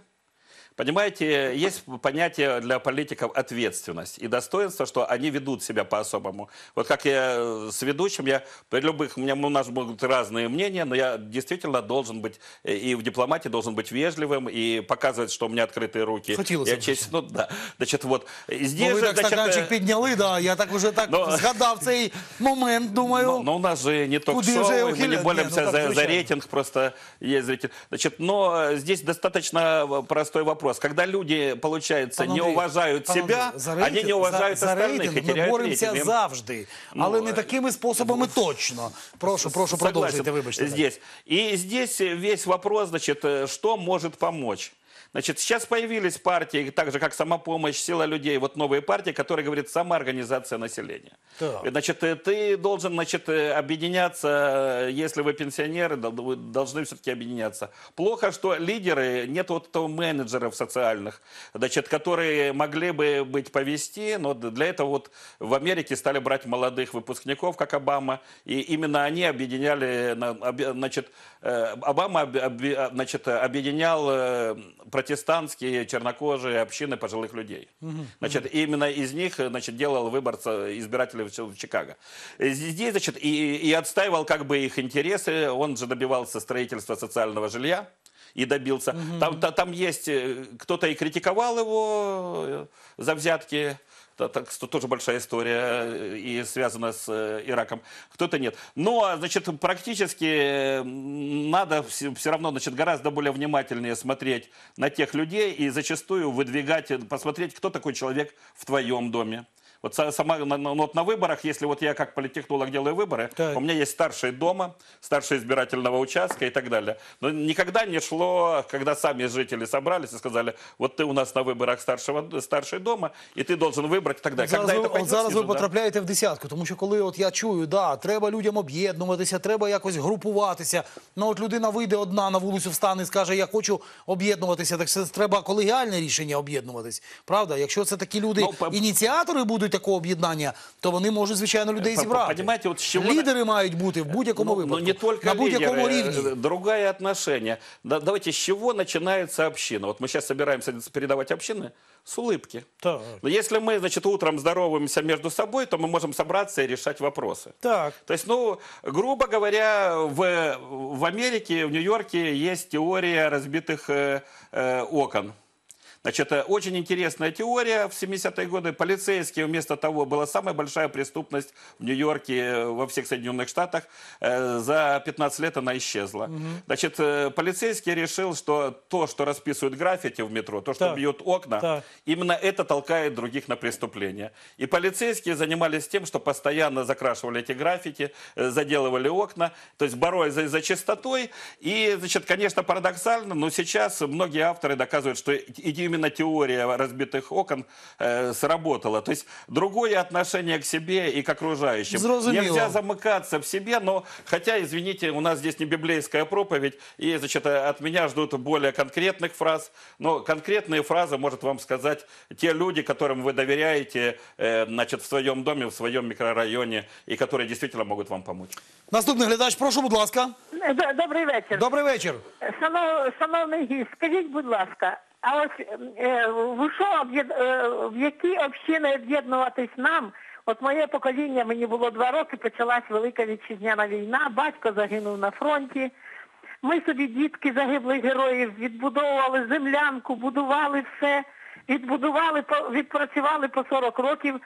Понимаете, есть понятие для политиков ответственность и достоинство, что они ведут себя по-особому. Вот как я э, с ведущим, я при любых, у меня у нас могут разные мнения, но я действительно должен быть э, и в дипломатии должен быть вежливым и показывать, что у меня открытые руки. Хотілося я б. честь, ну да. Значит, вот здесь Ну, ви же, так значит, стаканчик э, да, я так уже так Ну, згадав цей момент, думаю. Ну, но у нас же не только шоу Куди вже мы не боремся ну за, за рейтинг, просто есть рейтинг. Значит, но э, здесь достаточно простой вопрос вопрос. Когда люди, получается, Андрей, не себя, себе, рейтинг, вони не уважают за, за остальних. За рейтинг ми боремося рейтинг. завжди, но ну, не э, такими способами ну, точно. Прошу, прошу, согласен. продовжуйте, вибачте. Здесь. И здесь весь вопрос, значит, э, что может помочь. Значит, сейчас появились партии, так же как «Самопомощь», «Сила людей», вот новые партии, которые говорят «самоорганизация населения». Так. Значит, э, ты должен значит, э, объединяться, э, если вы пенсионеры, вы должны все-таки объединяться. Плохо, что лидеры, нет вот этого менеджеров социальных, значит, которые могли бы быть повести, но для этого вот в Америке стали брать молодых выпускников, как Обама, и именно они объединяли, значит, Обама значит, объединял протестантские чернокожие общины пожилых людей. Угу. Значит, именно из них значит, делал выбор избирателей в Чикаго. Э, здесь, значит, и, и отстаивал как бы их интересы. Он же добивался строительства социального жилья и добился. Угу. Там, там, там есть, э, кто-то и критиковал его э, за взятки, так что тоже большая история э, и связана с э, Ираком, кто-то нет. Но, ну, а, значит, практически надо все равно, значит, гораздо более внимательнее смотреть на тех людей и зачастую выдвигать, э, посмотреть, кто такой человек в твоем доме. Вот сама, ну, вот на выборах, если вот я как политтехнолог делаю выборы, так. у меня есть старшие дома, старшие избирательного участка и так далее. Но никогда не шло, когда сами жители собрались и сказали, вот ты у нас на виборах старшого старший дома, і ти должен вибрати так далі. Зараз, Когда ви, от зараз ви потрапляєте да? в десятку, тому що коли от я чую, да, треба людям об'єднуватися, треба якось групуватися. Ну от людина вийде одна на вулицю, встане і скаже, я хочу об'єднуватися. Так це треба колегіальне рішення об'єднуватись. Правда, якщо це такі люди, ну, ініціатори будуть. такого об'єднання, то вони можуть звичайно людей зібрати. От з чого... Лідери мають бути в будь-якому ну, ну, випадку. Ну, не тільки на будь-якому рівні. Друге отношення. Давайте з чого починається община? От ми зараз збираємося передавати общини с улыбки. Так. Но Если мы, значит, утром здороваемся между собой, то мы можем собраться и решать вопросы. Так. То есть, ну, грубо говоря, в, в Америке, в Нью-Йорке есть теория разбитых э, э окон. Значит, э, очень интересная теория. В 70-е годы полицейские вместо того, была самая большая преступность в Нью-Йорке, э, во всех Соединенных Штатах. Э, за 15 лет она исчезла. Угу. Значит, полицейский решил, что то, что расписывают граффити в метро, то, что так. бьют окна, так. именно это толкает других на преступление. И полицейские занимались тем, что постоянно закрашивали эти граффити, заделывали окна, то есть боролись за, за чистотой. И, значит, конечно, парадоксально, но сейчас многие авторы доказывают, что эти именно теория разбитых окон э, сработала. То есть другое отношение к себе и к окружающим. Зразуміло. Нельзя замыкаться в себе, но хотя, извините, у нас здесь не библейская проповедь, и значит, э, от меня ждут более конкретных фраз, но конкретные фразы может вам сказать те люди, которым вы доверяете э, значит, в своем доме, в своем микрорайоне, и которые действительно могут вам помочь. Наступний глядач, прошу, будь ласка. Э, Добрий вечір. Добрий вечір. Шановний э, гість, скажіть, будь ласка, А ось е, в що е, в які общини об'єднуватись нам? От моє покоління, мені було два роки, почалась велика вітчизняна війна, батько загинув на фронті. Ми собі дітки загиблих героїв, відбудовували землянку, будували все, відбудували, відпрацювали по 40 років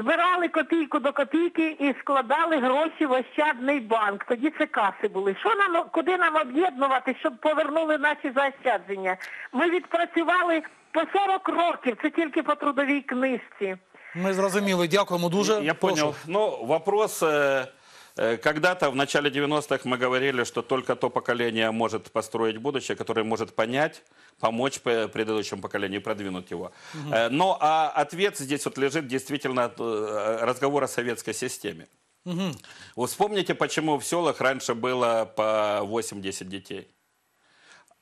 збирали копійку до копійки і складали гроші в Ощадний банк. Тоді це каси були. Що нам куди нам об'єднувати, щоб повернули наші заощадження? Ми відпрацювали по 40 років, це тільки по трудовій книжці. Ми зрозуміли, дякуємо дуже. Я поняв. Ну, вопрос. Е, е, когда-то в начале 90-х мы говорили, что только то поколение может построить будущее, которое может понять, помочь предыдущему поколению, продвинуть его. Угу. Но а ответ здесь вот лежит действительно от э, разговора о советской системе. Угу. Вот вспомните, почему в селах раньше было по 8-10 детей.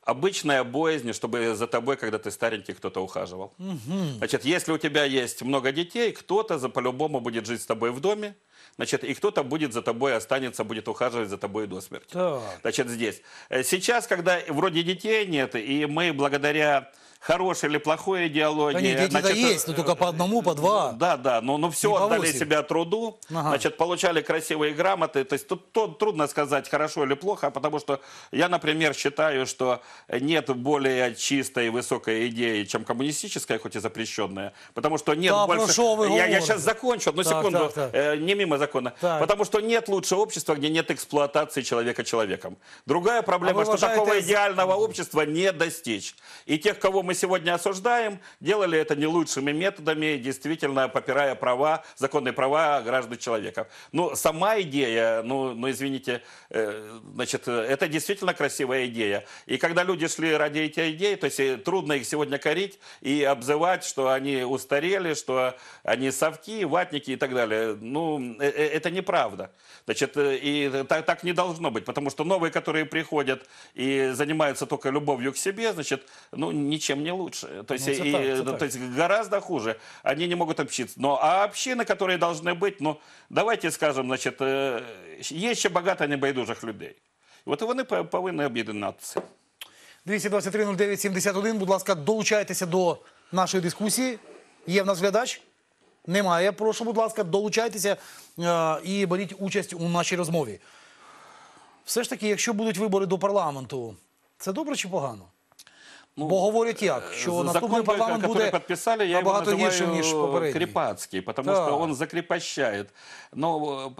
Обычная боязнь, чтобы за тобой, когда ты старенький, кто-то ухаживал. Угу. Значит, если у тебя есть много детей, кто-то по-любому будет жить с тобой в доме, значит, и кто-то будет за тобой останется, будет ухаживать за тобой до смерти. Так. Значит, здесь. Э, сейчас, когда вроде детей нет, и мы благодаря хорошая или плохая идеология. Да нет, значит, э, есть, но только по одному, по два. Да, да, но, но все отдали восемь. себя труду, ага. значит, получали красивые грамоты. То есть тут, тут трудно сказать, хорошо или плохо, потому что я, например, считаю, что нет более чистой и высокой идеи, чем коммунистическая, хоть и запрещенная. Потому что нет да, больше... Я, я сейчас закончу, одну так, секунду, так, так. Э, не мимо закона. Так. Потому что нет лучше общества, где нет эксплуатации человека человеком. Другая проблема, а что такого из... идеального общества не достичь. И тех, кого мы мы сегодня осуждаем, делали это не лучшими методами, действительно попирая права, законные права граждан человека. Ну, сама идея, ну, ну извините, э, значит, это действительно красивая идея. И когда люди шли ради этой идеи, то есть э, трудно их сегодня корить и обзывать, что они устарели, что они совки, ватники и так далее. Ну, э, э это неправда. Значит, э, и так, так не должно быть, потому что новые, которые приходят и занимаются только любовью к себе, значит, ну, ничем совсем не лучше. То есть, ну, это и, так, ну, то есть гораздо хуже. Они не могут общиться. Но, а общины, которые должны быть, ну, давайте скажем, значит, є э, ще багато небайдужих людей. От вони повинні об'єднатися. 223-09-71, будь ласка, долучайтеся до нашої дискусії. Є в нас глядач? Немає. Прошу, будь ласка, долучайтеся е, і беріть участь у нашій розмові. Все ж таки, якщо будуть вибори до парламенту, це добре чи погано? Ну, Бо говорять як, що наступний парламент буде підписали, я набагато гірше, ніж попередній. Кріпацкий, потому да. что он закрепощает. Но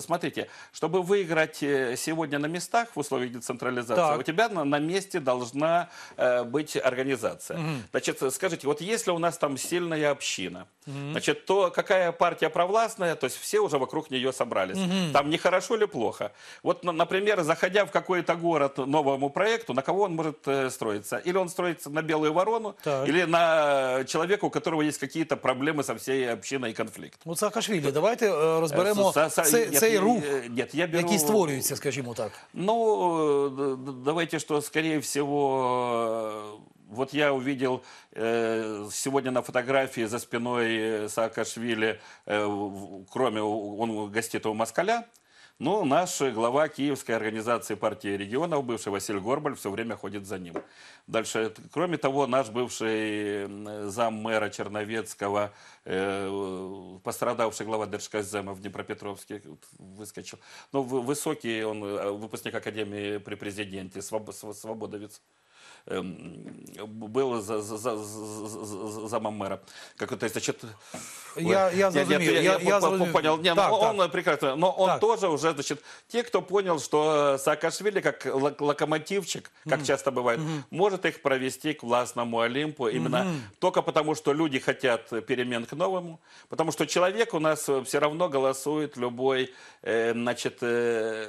смотрите, чтобы выиграть сегодня на местах в условиях децентрализации, так. у тебя на, на месте должна э, быть организация. Угу. Значит, скажите, вот если у нас там сильная община, угу. значит, то какая партия провластная, то есть все уже вокруг нее собрались. Угу. Там не хорошо или плохо? Вот, например, заходя в какой-то город новому проекту, на кого он может э, строиться? Или он строится на Белую Ворону так. или на э, человека, у которого есть какие-то проблемы со всей общиной и конфликт. Ну, Саакашвілі, давайте е, э, розберемо э, цей рух, Нет, я беру... який створюється, скажімо так. Ну, давайте, что, скорее всего, вот я увидел э, сегодня на фотографии за спиной Саакашвили, э, кроме он гостит у Москаля, ну, наш глава Киевской организации партии регионов, бывший Василий Горбаль, все время ходит за ним. Дальше, э, кроме того, наш бывший зам мэра Черновецкого, э, пострадавший глава Держказзема в Днепропетровске, выскочил. Ну, высокий он, э, выпускник Академии при президенте, своб, свободовец. Эм, Был за за, за, за, за мамера. Как это, значит... Я, я, я, я, понял. Ну, он прекрасно. Но он так. тоже уже, значит, те, кто понял, что э, Саакашвили как локомотивчик, как mm. часто бывает, mm-hmm. может их провести к властному Олимпу именно mm-hmm. только потому, что люди хотят перемен к новому, потому что человек у нас э, все равно голосует любой, э, значит, э,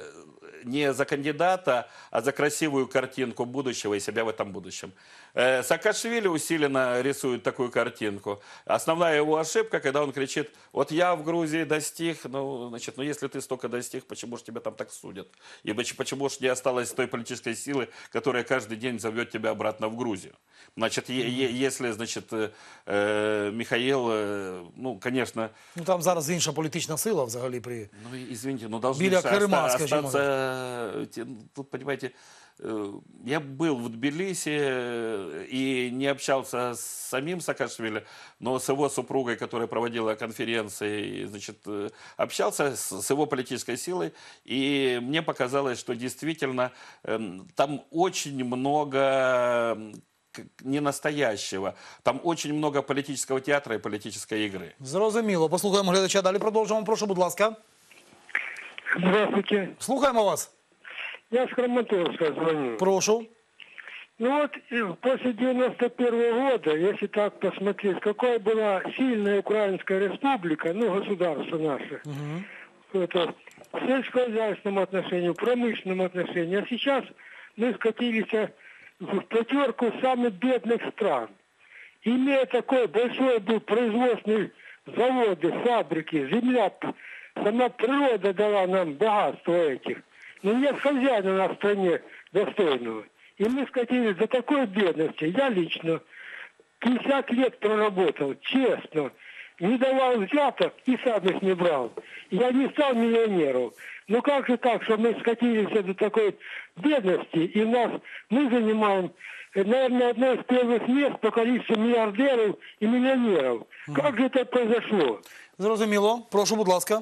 не за кандидата, а за красивую картинку будущего и себя в этом будущем. Э, Саакашвили усиленно рисует такую картинку. Основная его ошибка, когда он кричит, вот я в Грузии достиг, ну, значит, ну если ты столько достиг, почему же тебя там так судят? И почему же не осталось той политической силы, которая каждый день зовет тебя обратно в Грузию? Значит, если, значит, э, э, Михаил, э, ну, конечно... Ну, там зараз інша політична сила взагалі при... Ну, извините, но ну, должны Біля Крыма, остаться... Э, ну, тут, понимаете, Э, я был в Тбилиси э, и не общался с самим Саакашвили, но с его супругой, которая проводила конференции, значит, э, общался с его политической силой. И мне показалось, что действительно эм, там очень много не настоящего. Там очень много політичного театру і політичної ігри. Зрозуміло. Послухаємо глядача. Далі продовжуємо. Прошу, будь ласка. Здравствуйте. Слухаємо вас. Я с Краматорска звоню. Прошу. Ну вот после 91 -го года, если так посмотреть, какая была сильная Украинская республика, ну, государство наше, угу. это в сельскохозяйственном отношении, в промышленном отношении. А сейчас мы скатились в пятерку самых бедных стран. Имея такой большой был производственный заводы, фабрики, земля, сама природа дала нам богатство этих но ну, нет хозяина на стране достойного. И мы скатились до такой бедности. Я лично 50 лет проработал, честно, не давал взяток и садных не брал. Я не стал миллионером. Ну как же так, что мы скатились до такой бедности, и нас мы занимаем, наверное, одно из первых мест по количеству мільярдерів и миллионеров. Как же это произошло? Зрозуміло. Прошу, будь ласка.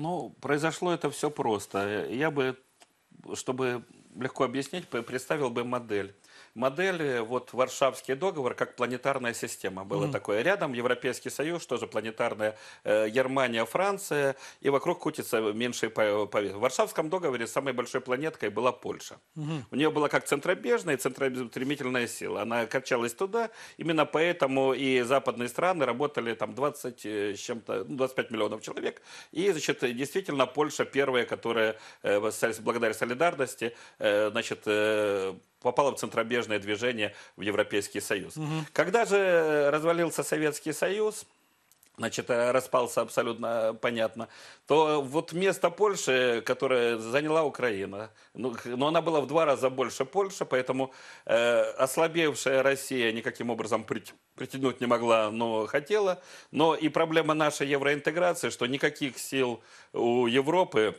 Ну, произошло это все просто. Я бы, чтобы легко объяснить, представил бы модель модель, вот Варшавский договор, как планетарная система. Было mm такое. Рядом Европейский Союз, тоже планетарная э, Германия, Франция, и вокруг крутится меньшие повес. В Варшавском договоре самой большой планеткой была Польша. mm У нее была как центробежная и центробежная сила. Она качалась туда, именно поэтому и западные страны работали там 20 э, с чем-то, 25 ну, миллионов человек. И, значит, действительно Польша первая, которая э, благодаря солидарности, э, значит, попало в центробежное движение в Европейский Союз. Угу. Когда же э, развалился Советский Союз, значит, э, распался абсолютно понятно, то вот место Польши, которое заняла Украина, ну, но она была в два раза больше Польши, поэтому э, ослабевшая Россия никаким образом притянуть не могла, но хотела. Но и проблема нашей евроинтеграции, что никаких сил у Европы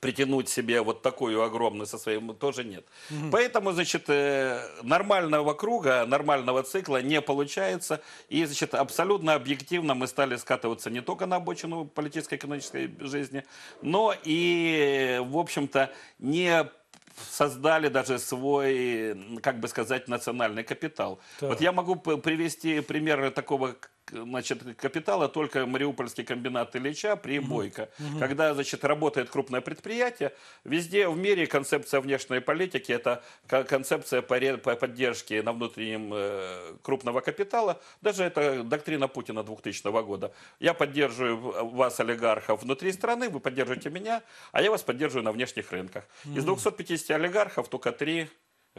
притянуть себе вот такую огромную со своим тоже нет. Угу. Поэтому, значит, э, нормального круга, нормального цикла не получается. И, значит, абсолютно объективно мы стали скатываться не только на обочину политической экономической жизни, но и, в общем-то, не создали даже свой, как бы сказать, национальный капитал. Да. Вот я могу привести пример такого значит, капитала только Мариупольский комбинат Ильича при Бойко. Угу. Когда, значит, работает крупное предприятие, везде в мире концепция внешней политики – это концепция по поддержке на внутреннем э, крупного капитала. Даже это доктрина Путина 2000 года. Я поддерживаю вас, олигархов, внутри страны, вы поддерживаете меня, а я вас поддерживаю на внешних рынках. Из 250 олигархов только три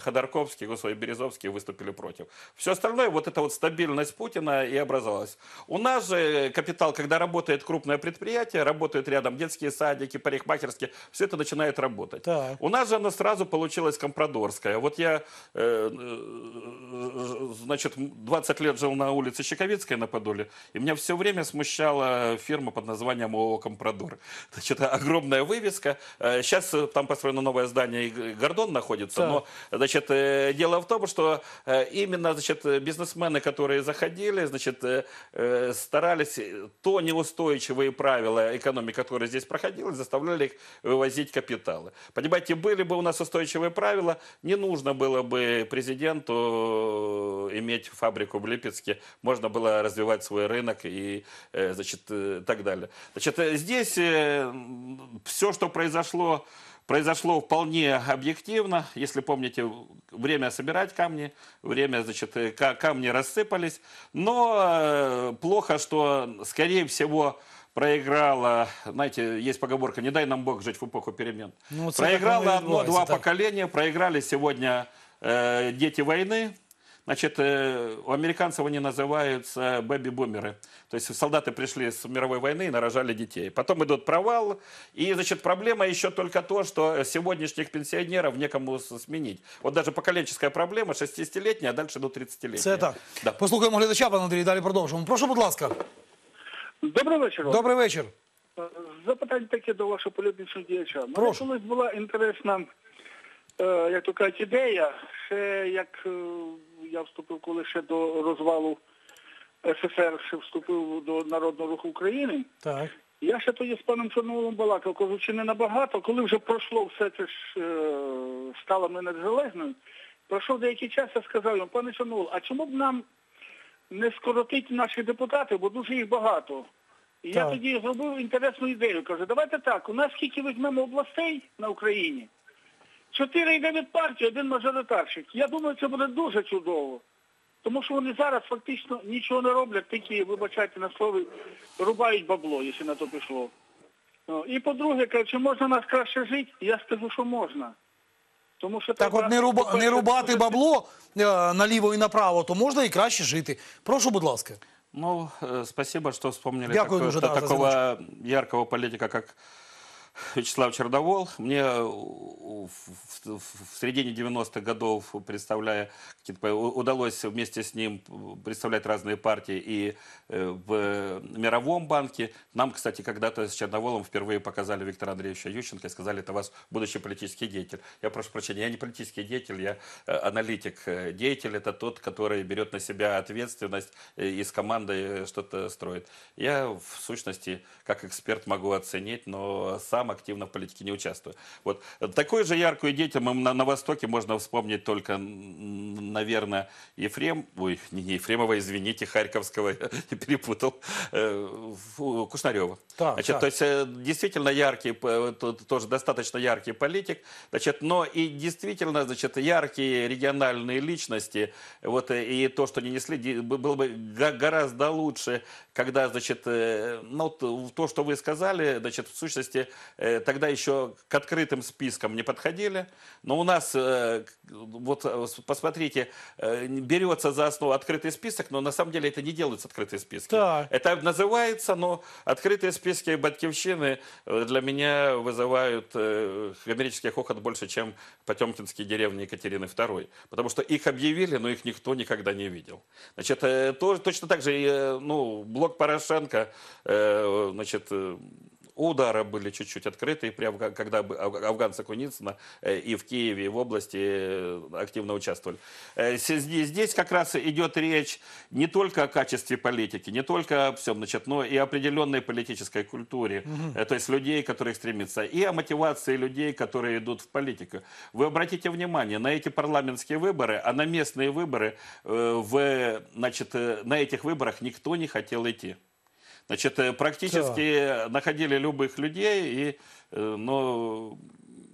Ходорковский, господи, Березовский выступили против. Все остальное, вот эта вот стабильность Путина и образовалась. У нас же капитал, когда работает крупное предприятие, работают рядом детские садики, парикмахерские, все это начинает работать. Так. У нас же оно сразу получилось компрадорская. Вот я, э, э значит, 20 лет жил на улице Щековицкой на Подоле, и меня все время смущала фирма под названием ООО «Компрадор». Значит, огромная вывеска. Сейчас э, э, там построено новое здание, и Гордон находится, так. но Значит, э, дело в том, что э, именно значит, бизнесмены, которые заходили, значит, э, старались то неустойчивые правила экономики, которые здесь проходили, заставляли их вывозить капиталы. Понимаете, были бы у нас устойчивые правила, не нужно было бы президенту иметь фабрику в Липецке, можно было развивать свой рынок и значит, так далее. Значит, здесь все, что произошло произошло вполне объективно. Если помните, время собирать камни, время, значит, камни рассыпались. Но э, плохо, что, скорее всего, проиграла, знаете, есть поговорка, не дай нам Бог жить в эпоху перемен. Ну, вот проиграло одно-два поколения, проиграли сегодня э, дети войны, Значит, э, у американцев они называются бэби-бумеры. То есть солдаты пришли с мировой войны и нарожали детей. Потом идут провал. И, значит, проблема еще только то, что сегодняшних пенсионеров некому сменить. Вот даже поколенческая проблема 60-літня, а далі до 30-літня. Це так. Да. Послухаємо глядача, пане Андрій, далі продолжим? Прошу, будь ласка. Добрий вечір. Добрий вечір. Запитання таке до вашого політичного діяча. Прошу. Мене колись була інтересна, як то кажуть, ідея, ще як я вступив коли ще до розвалу СССР, ще вступив до Народного руху України. Так. Я ще тоді з паном Чорноволом балакав, кажу, чи не набагато, коли вже пройшло все це ж е, стало мене незалежною, пройшов деякий час, я сказав йому, пане Чорновол, а чому б нам не скоротити наших депутатів, бо дуже їх багато. І так. я тоді зробив інтересну ідею. Кажу, давайте так, у нас скільки візьмемо областей на Україні, Чотири йде від партії, один мажоритарщик. Я думаю, це буде дуже чудово. Тому що вони зараз фактично нічого не роблять, тільки, вибачайте на слові, рубають бабло, якщо на то пішло. І по-друге, кажуть, чи можна нас краще жити, я скажу, що можна. Тому що Так от не руба не рубати бабло е, наліво і направо, то можна і краще жити. Прошу, будь ласка. Ну, е, спасибо, що вспомнили Дякую такой- дуже, да, такого яркого политика, как Вячеслав Чердовол. Мне э, в, в, в середине 90-х годов, представляя, удалось вместе с ним представлять разные партии и э, в э, Мировом банке. Нам, кстати, когда-то с Черноволом впервые показали Виктора Андреевича Ющенко и сказали, это у вас будущий политический деятель. Я прошу прощения, я не политический деятель, я аналитик. Деятель – это тот, который берет на себя ответственность и с командой что-то строит. Я, в сущности, как эксперт могу оценить, но сам сам активно в политике не участвую. Вот э, такую же яркую детям на, на Востоке можно вспомнить только наверное, Ефрем, ой, не, не Ефремова, извините, Харьковского, я перепутал, э, Кушнарева. Да, Значит, да. то есть э, действительно яркий, э, тоже достаточно яркий политик, значит, но и действительно, значит, яркие региональные личности, вот и то, что они несли, было бы гораздо лучше, когда, значит, ну, то, что вы сказали, значит, в сущности, тогда еще к открытым спискам не подходили, но у нас, вот посмотрите, деле э, берется за основу открытый список, но на самом деле это не делается открытые списки. Так. Это называется, но открытые списки Батьковщины э, для меня вызывают э, гомерический хохот больше, чем потемкинские деревни Екатерины II. Потому что их объявили, но их никто никогда не видел. Значит, тоже, точно так же ну, блок Порошенко, значит, удары были чуть-чуть открыты, при, когда афганцы Куницына э, и в Киеве, и в области э, активно участвовали. Э, здесь как раз идет речь не только о качестве политики, не только о всем, значит, но и определенной политической культуре, угу. то есть людей, которые стремятся, и о мотивации людей, которые идут в политику. Вы обратите внимание на эти парламентские выборы, а на местные выборы, в, значит, на этих выборах никто не хотел идти. Значит, э, практически да. находили любых людей, и, э, но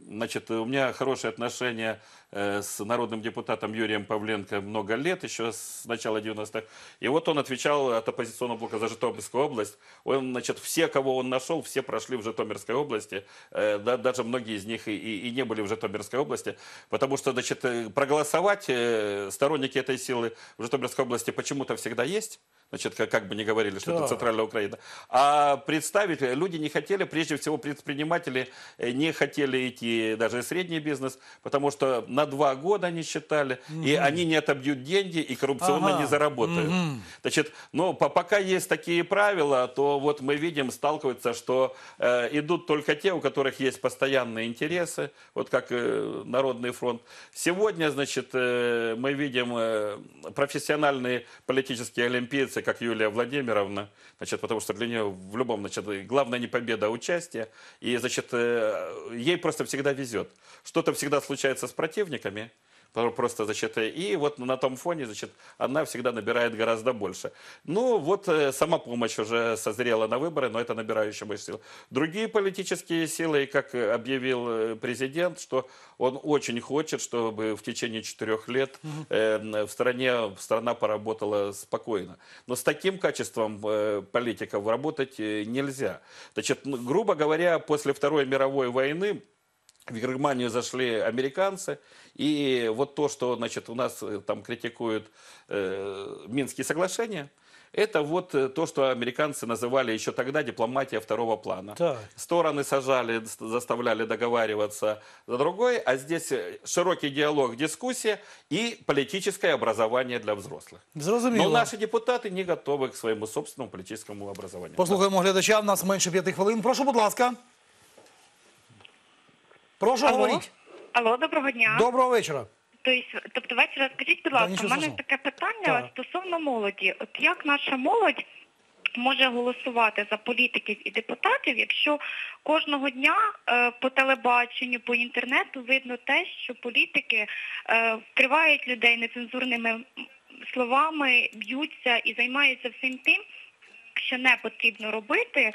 Значит, у меня хорошие отношения э, с народным депутатом Юрием Павленко много лет, еще с начала 90-х. И вот он отвечал от оппозиционного блока за Житомирскую область. Он, значит, все, кого он нашел, все прошли в Житомирской области. Да, даже многие из них и, и, и не были в Житомирской области. Потому что, значит, проголосовать сторонники этой силы в Житомирской области почему-то всегда есть значит, как, как бы не говорили, что да. это центральная Украина. А представить, э, люди не хотели, прежде всего предприниматели э, не хотели идти даже и средний бизнес, потому что на два года они считали, угу. и они не отобьют деньги, и коррупционно ага. не заработают. Угу. Значит, но ну, по, пока есть такие правила, то вот мы видим, сталкиваться что э, идут только те, у которых есть постоянные интересы, вот как э, Народный фронт. Сегодня, значит, э, мы видим э, профессиональные политические олимпийцы, работы, как Юлия Владимировна, значит, потому что для нее в любом, значит, главное не победа, а участие. И, значит, э, ей просто всегда везет. Что-то всегда случается с противниками, просто, значит, и вот на том фоне, значит, она всегда набирает гораздо больше. Ну, вот э, сама помощь уже созрела на выборы, но это набирающая больше сил. Другие политические силы, и как объявил э, президент, что он очень хочет, чтобы в течение четырех лет э, в стране страна поработала спокойно. Но с таким качеством э, политиков работать э, нельзя. Значит, грубо говоря, после Второй мировой войны в Германию зашли американцы, и вот то, что значит, у нас э, там критикуют э, Минские соглашения, это вот э, то, что американцы называли еще тогда дипломатия второго плана. Так. Стороны сажали, заставляли договариваться за другой, а здесь э, широкий диалог, дискуссия и политическое образование для взрослых. Зрозуміло. Но наши депутаты не готовы к своему собственному политическому образованию. Послухаємо глядача, У нас меньше п'яти хвилин. Прошу, будь ласка. Прошу Алло? говоріть. Алло, доброго дня. Доброго вечора. Тобто, тобто вечора, скажіть, будь ласка, у мене страшного. таке питання Так. стосовно молоді. От як наша молодь може голосувати за політиків і депутатів, якщо кожного дня е, по телебаченню, по інтернету видно те, що політики е, вкривають людей нецензурними словами, б'ються і займаються всім тим, що не потрібно робити, е,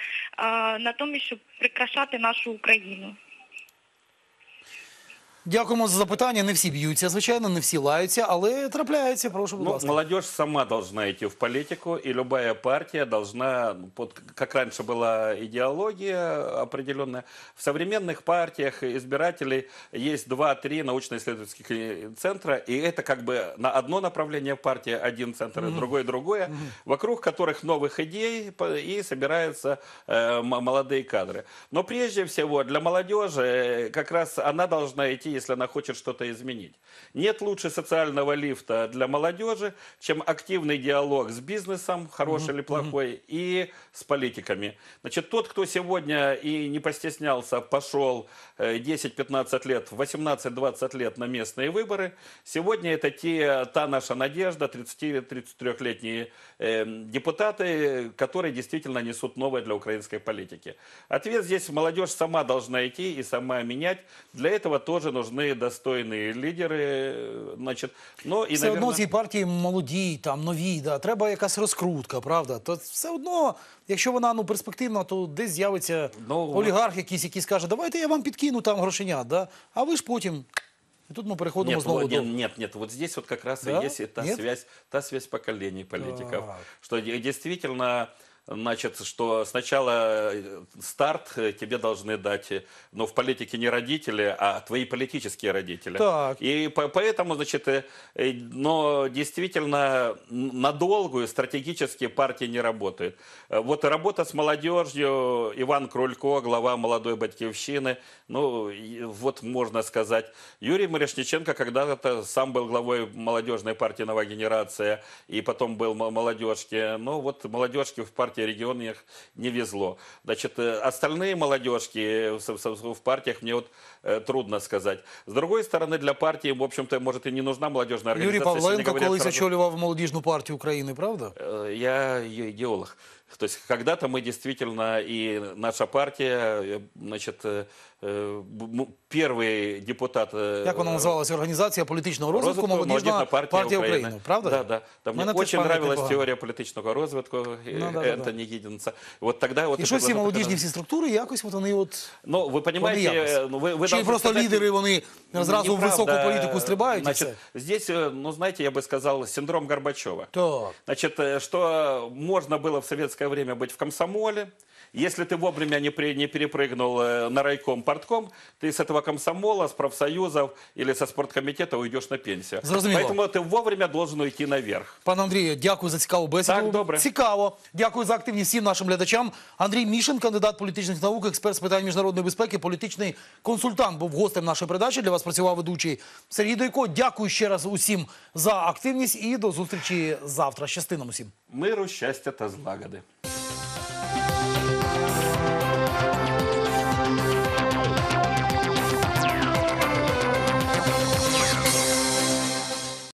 натомість, щоб прикрашати нашу Україну. Дякуємо за запитання. Не всі б'ються, звичайно, не всі лаються, але трапляються. Прошу будь ну, ласка. молодежь сама должна идти в политику, и любая партия должна, ну, под, как раньше была идеология определенная, в современных партиях избирателей есть 2-3 научно-исследовательских центра, и это как бы на одно направление партии, один центр, mm-hmm. другой другое, mm-hmm. вокруг которых новых идей и собираются э, молодые кадры. Но прежде всего для молодежи э, как раз она должна идти если она хочет что-то изменить. Нет лучше социального лифта для молодежи, чем активный диалог с бизнесом, хороший mm-hmm. или плохой, mm-hmm. и с политиками. Значит, тот, кто сегодня и не постеснялся, пошел 10-15 э, лет, 18-20 лет на местные выборы, сегодня это те, та наша надежда, 30-33-летние э, депутаты, которые действительно несут новое для украинской политики. Ответ здесь молодежь сама должна идти и сама менять. Для этого тоже нужно нужны достойные лидеры. Значит, ну, і, Все одно ці партії молоді, там нові, да, треба якась розкрутка, правда? То все одно, якщо вона ну, перспективна, то десь з'явиться Ну, олігарх якийсь, який скаже, давайте я вам підкину там грошенят, да? а ви ж потім. І тут ми переходимо Нет, знову вот- до. нет, нет, нет, вот здесь вот как раз Да? и есть и та Нет? связь, та связь поколений политиков, Так. что действительно значит, что сначала э, старт э, тебе должны дать, э, но в политике не родители, а твои политические родители. Так. И поэтому, значит, но действительно на долгую стратегические партии не работают. Вот работа с молодежью, Иван Крулько, глава молодой Батькивщины, ну, вот можно сказать. Юрий Мирошниченко когда-то сам был главой молодежной партии «Новая генерация», и потом был молодежки. ну вот молодежки в партии партии регион не везло. Значит, э, остальные молодежки э, в партиях мне вот э, трудно сказать. С другой стороны, для партии, в общем-то, может и не нужна молодежная организация. Юрій Павленко колись сразу... очолював молодежную партию Украины, правда? Я идеолог. То есть когда-то мы действительно, и наша партия, значит, Е, первый депутат... Как е, она называлась? Организация политического розвитку молодежная партия, партия Украины. Украины. Правда? Да, да. да мне очень нравилась была. теория политического розвитку е, ну, да, Энтоні да, да. Гідінса. Вот тогда вот... І що всі молодіжні всі структури якось вот вони от... Ну, ви понимаете... Ну, ви, ви Чи просто сказать, лідери вони зразу неправда. в високу політику стрибають Значит, Здесь, ну, знаете, я бы сказал, синдром Горбачева. Так. Значит, что можно было в советское время быть в комсомоле, Если ты вовремя не, при, не перепрыгнул э, на райком портком, ты с этого комсомола, с профсоюзов или со спорткомитета уйдешь на пенсію. Зрозуміло. Поэтому ти вовремя должен уйти наверх. Пане Андрію, дякую за цікаву бесіду. Так, добре. Цікаво. Дякую за активність всім нашим глядачам. Андрій Мішин, кандидат політичних наук, експерт з питань міжнародної безпеки, політичний консультант, був гостем нашої передачі. Для вас працював ведучий Сергій Дойко. Дякую ще раз усім за активність і до зустрічі завтра. Щастином усім. Миру, щастя та злагоди.